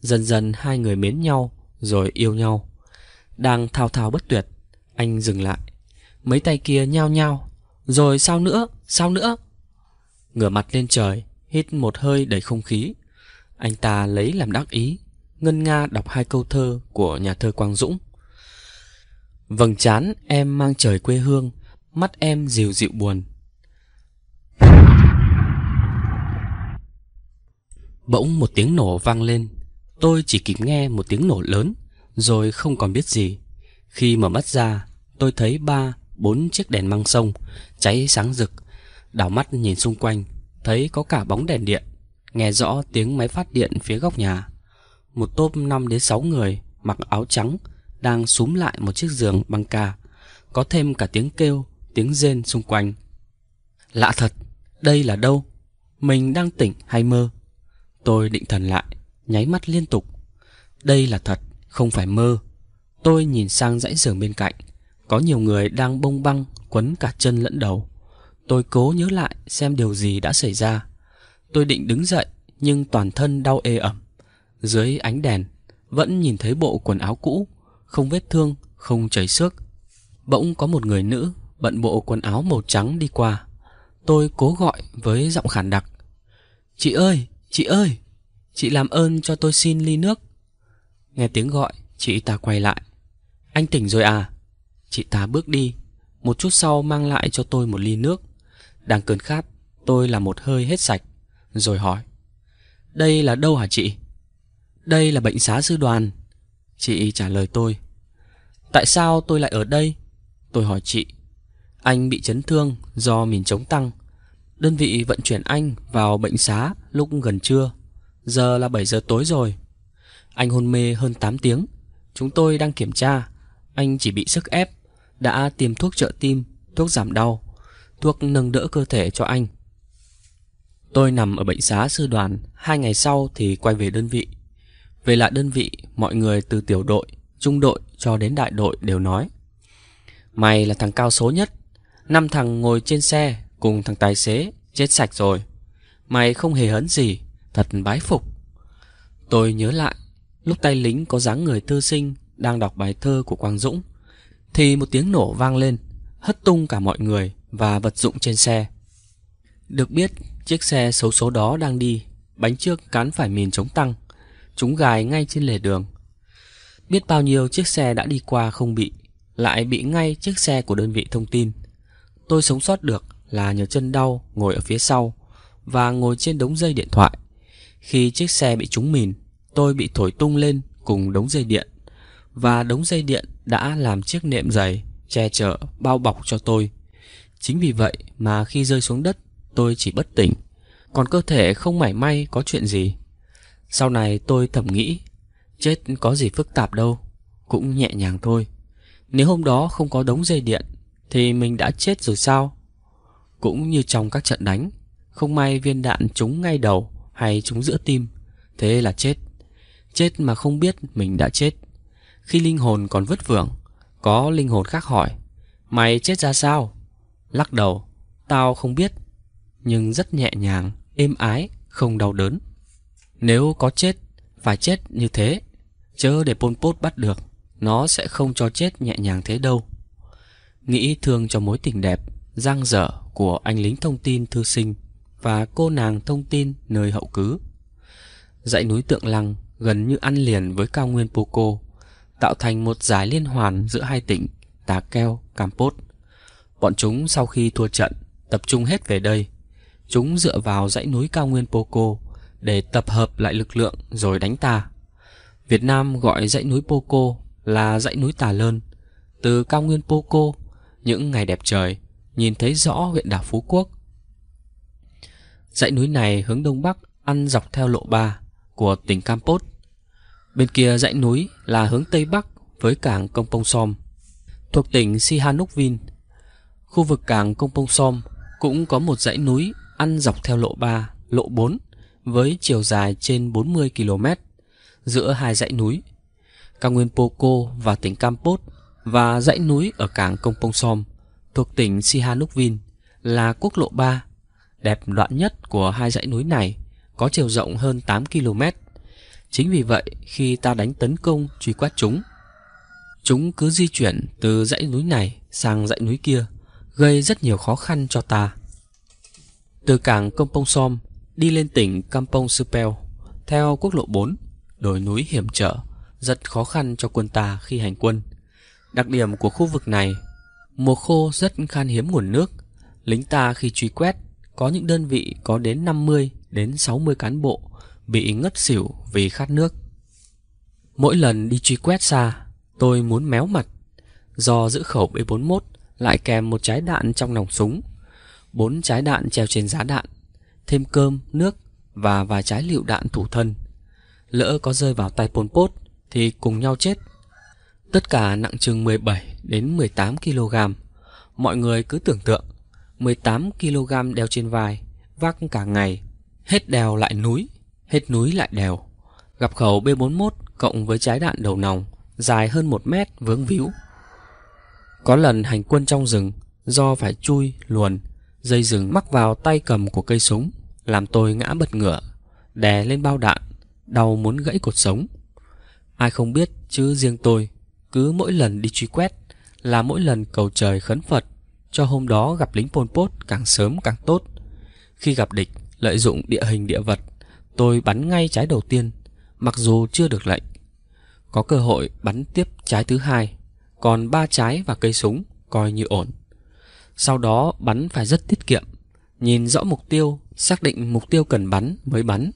Dần dần hai người mến nhau Rồi yêu nhau Đang thao thao bất tuyệt Anh dừng lại Mấy tay kia nhao nhao Rồi sao nữa sao nữa Ngửa mặt lên trời Hít một hơi đầy không khí Anh ta lấy làm đắc ý Ngân Nga đọc hai câu thơ của nhà thơ Quang Dũng Vầng trán em mang trời quê hương Mắt em dịu dịu buồn Bỗng một tiếng nổ vang lên Tôi chỉ kịp nghe một tiếng nổ lớn Rồi không còn biết gì Khi mở mắt ra Tôi thấy ba, bốn chiếc đèn măng sông Cháy sáng rực Đảo mắt nhìn xung quanh Thấy có cả bóng đèn điện Nghe rõ tiếng máy phát điện phía góc nhà Một tốp 5 đến 6 người Mặc áo trắng Đang súm lại một chiếc giường băng ca Có thêm cả tiếng kêu Tiếng rên xung quanh Lạ thật Đây là đâu Mình đang tỉnh hay mơ Tôi định thần lại Nháy mắt liên tục Đây là thật, không phải mơ Tôi nhìn sang dãy giường bên cạnh Có nhiều người đang bông băng Quấn cả chân lẫn đầu Tôi cố nhớ lại xem điều gì đã xảy ra Tôi định đứng dậy Nhưng toàn thân đau ê ẩm Dưới ánh đèn Vẫn nhìn thấy bộ quần áo cũ Không vết thương, không chảy xước Bỗng có một người nữ Bận bộ quần áo màu trắng đi qua Tôi cố gọi với giọng khản đặc Chị ơi, Chị ơi Chị làm ơn cho tôi xin ly nước Nghe tiếng gọi Chị ta quay lại Anh tỉnh rồi à Chị ta bước đi Một chút sau mang lại cho tôi một ly nước Đang cơn khát Tôi là một hơi hết sạch Rồi hỏi Đây là đâu hả chị Đây là bệnh xá sư đoàn Chị trả lời tôi Tại sao tôi lại ở đây Tôi hỏi chị Anh bị chấn thương do mình chống tăng Đơn vị vận chuyển anh vào bệnh xá lúc gần trưa Giờ là 7 giờ tối rồi Anh hôn mê hơn 8 tiếng Chúng tôi đang kiểm tra Anh chỉ bị sức ép Đã tiêm thuốc trợ tim, thuốc giảm đau Thuốc nâng đỡ cơ thể cho anh Tôi nằm ở bệnh xá sư đoàn Hai ngày sau thì quay về đơn vị Về lại đơn vị Mọi người từ tiểu đội, trung đội cho đến đại đội đều nói Mày là thằng cao số nhất Năm thằng ngồi trên xe Cùng thằng tài xế chết sạch rồi Mày không hề hấn gì Thật bái phục Tôi nhớ lại Lúc tay lính có dáng người thư sinh Đang đọc bài thơ của Quang Dũng Thì một tiếng nổ vang lên Hất tung cả mọi người và vật dụng trên xe Được biết Chiếc xe xấu số đó đang đi Bánh trước cán phải mìn chống tăng Chúng gài ngay trên lề đường Biết bao nhiêu chiếc xe đã đi qua không bị Lại bị ngay chiếc xe của đơn vị thông tin Tôi sống sót được là nhờ chân đau ngồi ở phía sau và ngồi trên đống dây điện thoại. Khi chiếc xe bị trúng mìn, tôi bị thổi tung lên cùng đống dây điện và đống dây điện đã làm chiếc nệm dày che chở bao bọc cho tôi. Chính vì vậy mà khi rơi xuống đất, tôi chỉ bất tỉnh, còn cơ thể không mảy may có chuyện gì. Sau này tôi thầm nghĩ, chết có gì phức tạp đâu, cũng nhẹ nhàng thôi. Nếu hôm đó không có đống dây điện thì mình đã chết rồi sao? Cũng như trong các trận đánh Không may viên đạn trúng ngay đầu Hay trúng giữa tim Thế là chết Chết mà không biết mình đã chết Khi linh hồn còn vứt vưởng Có linh hồn khác hỏi Mày chết ra sao Lắc đầu Tao không biết Nhưng rất nhẹ nhàng Êm ái Không đau đớn Nếu có chết Phải chết như thế Chớ để Pol Pot bắt được Nó sẽ không cho chết nhẹ nhàng thế đâu Nghĩ thương cho mối tình đẹp Giang dở của anh lính thông tin thư sinh và cô nàng thông tin nơi hậu cứ. Dãy núi Tượng Lăng gần như ăn liền với cao nguyên Poco, tạo thành một giải liên hoàn giữa hai tỉnh Tà Keo, Campos. Bọn chúng sau khi thua trận, tập trung hết về đây. Chúng dựa vào dãy núi cao nguyên Poco để tập hợp lại lực lượng rồi đánh ta. Việt Nam gọi dãy núi Poco là dãy núi Tà Lơn. Từ cao nguyên Poco, những ngày đẹp trời, nhìn thấy rõ huyện đảo Phú Quốc. Dãy núi này hướng đông bắc ăn dọc theo lộ 3 của tỉnh Campos. Bên kia dãy núi là hướng tây bắc với cảng Công Pông Som, thuộc tỉnh Sihanoukville. Khu vực cảng Công Pông Som cũng có một dãy núi ăn dọc theo lộ 3, lộ 4 với chiều dài trên 40 km giữa hai dãy núi, cao nguyên Poco và tỉnh Campos và dãy núi ở cảng Công Pông Som thuộc tỉnh Sihanoukville là quốc lộ 3, đẹp đoạn nhất của hai dãy núi này, có chiều rộng hơn 8 km. Chính vì vậy, khi ta đánh tấn công truy quét chúng, chúng cứ di chuyển từ dãy núi này sang dãy núi kia, gây rất nhiều khó khăn cho ta. Từ cảng Kompong Som đi lên tỉnh Kampong Supel theo quốc lộ 4, đồi núi hiểm trở, rất khó khăn cho quân ta khi hành quân. Đặc điểm của khu vực này Mùa khô rất khan hiếm nguồn nước. Lính ta khi truy quét, có những đơn vị có đến 50 đến 60 cán bộ bị ngất xỉu vì khát nước. Mỗi lần đi truy quét xa, tôi muốn méo mặt. Do giữ khẩu B41 lại kèm một trái đạn trong nòng súng, bốn trái đạn treo trên giá đạn, thêm cơm, nước và vài trái liệu đạn thủ thân. Lỡ có rơi vào tay Pol Pot thì cùng nhau chết. Tất cả nặng chừng 17 đến 18 kg. Mọi người cứ tưởng tượng, 18 kg đeo trên vai, vác cả ngày, hết đèo lại núi, hết núi lại đèo. Gặp khẩu B41 cộng với trái đạn đầu nòng, dài hơn 1 mét vướng víu. Có lần hành quân trong rừng, do phải chui, luồn, dây rừng mắc vào tay cầm của cây súng, làm tôi ngã bật ngửa, đè lên bao đạn, đau muốn gãy cột sống. Ai không biết chứ riêng tôi, cứ mỗi lần đi truy quét, là mỗi lần cầu trời khấn Phật cho hôm đó gặp lính Pol Pot càng sớm càng tốt. Khi gặp địch, lợi dụng địa hình địa vật, tôi bắn ngay trái đầu tiên, mặc dù chưa được lệnh. Có cơ hội bắn tiếp trái thứ hai, còn ba trái và cây súng coi như ổn. Sau đó bắn phải rất tiết kiệm, nhìn rõ mục tiêu, xác định mục tiêu cần bắn mới bắn.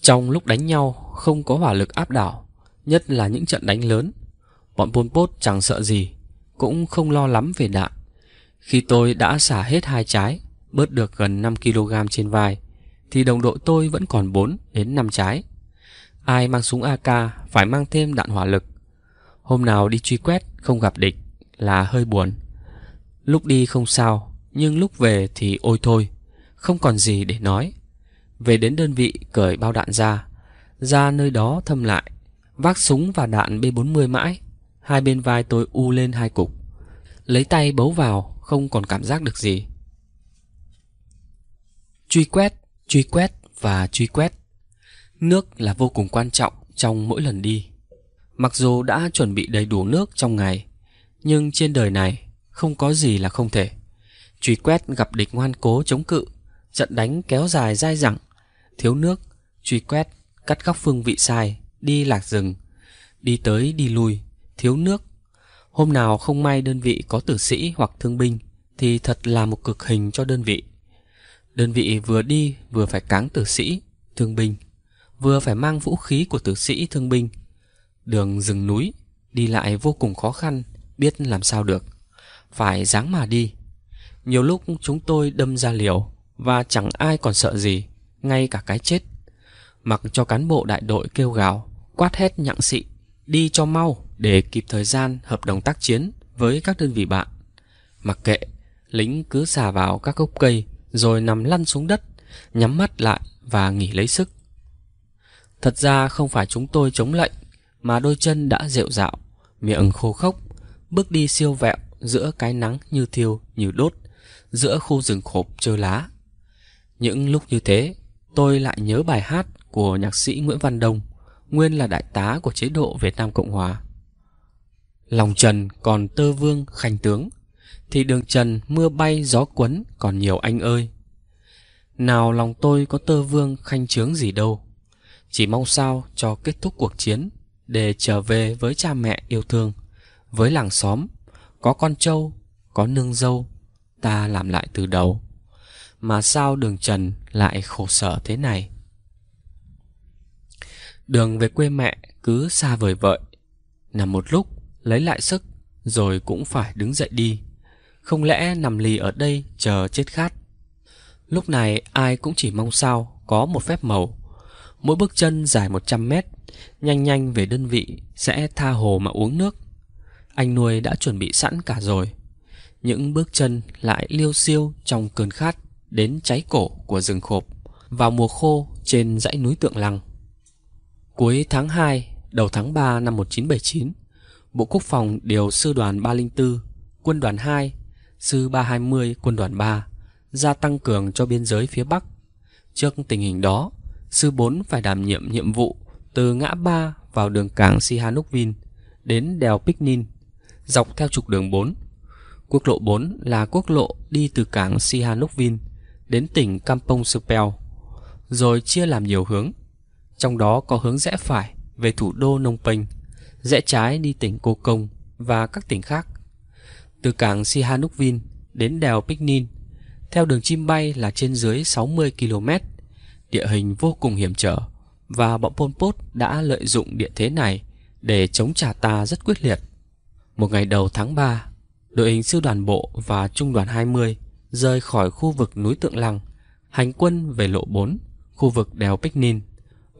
Trong lúc đánh nhau không có hỏa lực áp đảo, nhất là những trận đánh lớn, bọn Pol Pot chẳng sợ gì, cũng không lo lắm về đạn. Khi tôi đã xả hết hai trái, bớt được gần 5 kg trên vai, thì đồng đội tôi vẫn còn 4 đến 5 trái. Ai mang súng AK phải mang thêm đạn hỏa lực. Hôm nào đi truy quét không gặp địch là hơi buồn. Lúc đi không sao, nhưng lúc về thì ôi thôi, không còn gì để nói. Về đến đơn vị cởi bao đạn ra, ra nơi đó thâm lại, vác súng và đạn B40 mãi Hai bên vai tôi u lên hai cục Lấy tay bấu vào Không còn cảm giác được gì Truy quét, truy quét và truy quét Nước là vô cùng quan trọng trong mỗi lần đi Mặc dù đã chuẩn bị đầy đủ nước trong ngày Nhưng trên đời này Không có gì là không thể Truy quét gặp địch ngoan cố chống cự Trận đánh kéo dài dai dẳng Thiếu nước Truy quét Cắt góc phương vị sai Đi lạc rừng Đi tới đi lui thiếu nước. Hôm nào không may đơn vị có tử sĩ hoặc thương binh thì thật là một cực hình cho đơn vị. Đơn vị vừa đi vừa phải cáng tử sĩ, thương binh, vừa phải mang vũ khí của tử sĩ thương binh. Đường rừng núi, đi lại vô cùng khó khăn, biết làm sao được. Phải dáng mà đi. Nhiều lúc chúng tôi đâm ra liều và chẳng ai còn sợ gì, ngay cả cái chết. Mặc cho cán bộ đại đội kêu gào, quát hết nhặng xị, đi cho mau để kịp thời gian hợp đồng tác chiến với các đơn vị bạn. Mặc kệ, lính cứ xả vào các gốc cây rồi nằm lăn xuống đất, nhắm mắt lại và nghỉ lấy sức. Thật ra không phải chúng tôi chống lệnh mà đôi chân đã rệu rạo, miệng khô khốc, bước đi siêu vẹo giữa cái nắng như thiêu như đốt, giữa khu rừng khộp trơ lá. Những lúc như thế, tôi lại nhớ bài hát của nhạc sĩ Nguyễn Văn Đông, nguyên là đại tá của chế độ Việt Nam Cộng Hòa. Lòng Trần còn tơ vương khanh tướng Thì đường Trần mưa bay gió quấn còn nhiều anh ơi Nào lòng tôi có tơ vương khanh trướng gì đâu Chỉ mong sao cho kết thúc cuộc chiến Để trở về với cha mẹ yêu thương Với làng xóm Có con trâu Có nương dâu Ta làm lại từ đầu Mà sao đường Trần lại khổ sở thế này Đường về quê mẹ cứ xa vời vợi Nằm một lúc lấy lại sức, rồi cũng phải đứng dậy đi. Không lẽ nằm lì ở đây chờ chết khát? Lúc này ai cũng chỉ mong sao có một phép màu. Mỗi bước chân dài 100 mét, nhanh nhanh về đơn vị sẽ tha hồ mà uống nước. Anh nuôi đã chuẩn bị sẵn cả rồi. Những bước chân lại liêu siêu trong cơn khát đến cháy cổ của rừng khộp vào mùa khô trên dãy núi Tượng Lăng. Cuối tháng 2, đầu tháng 3 năm 1979, Bộ Quốc phòng điều sư đoàn 304, quân đoàn 2, sư 320, quân đoàn 3 ra tăng cường cho biên giới phía Bắc. Trước tình hình đó, sư 4 phải đảm nhiệm nhiệm vụ từ ngã ba vào đường cảng Sihanoukville đến đèo Picnin, dọc theo trục đường 4. Quốc lộ 4 là quốc lộ đi từ cảng Sihanoukville đến tỉnh Kampong Spel, rồi chia làm nhiều hướng, trong đó có hướng rẽ phải về thủ đô Nông Penh rẽ trái đi tỉnh Cô Công và các tỉnh khác. Từ cảng Sihanoukville đến đèo Picnin, theo đường chim bay là trên dưới 60 km, địa hình vô cùng hiểm trở và bọn Pol Pot đã lợi dụng địa thế này để chống trả ta rất quyết liệt. Một ngày đầu tháng 3, đội hình sư đoàn bộ và trung đoàn 20 rời khỏi khu vực núi Tượng Lăng, hành quân về lộ 4, khu vực đèo Picnin.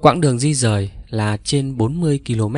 Quãng đường di rời là trên 40 km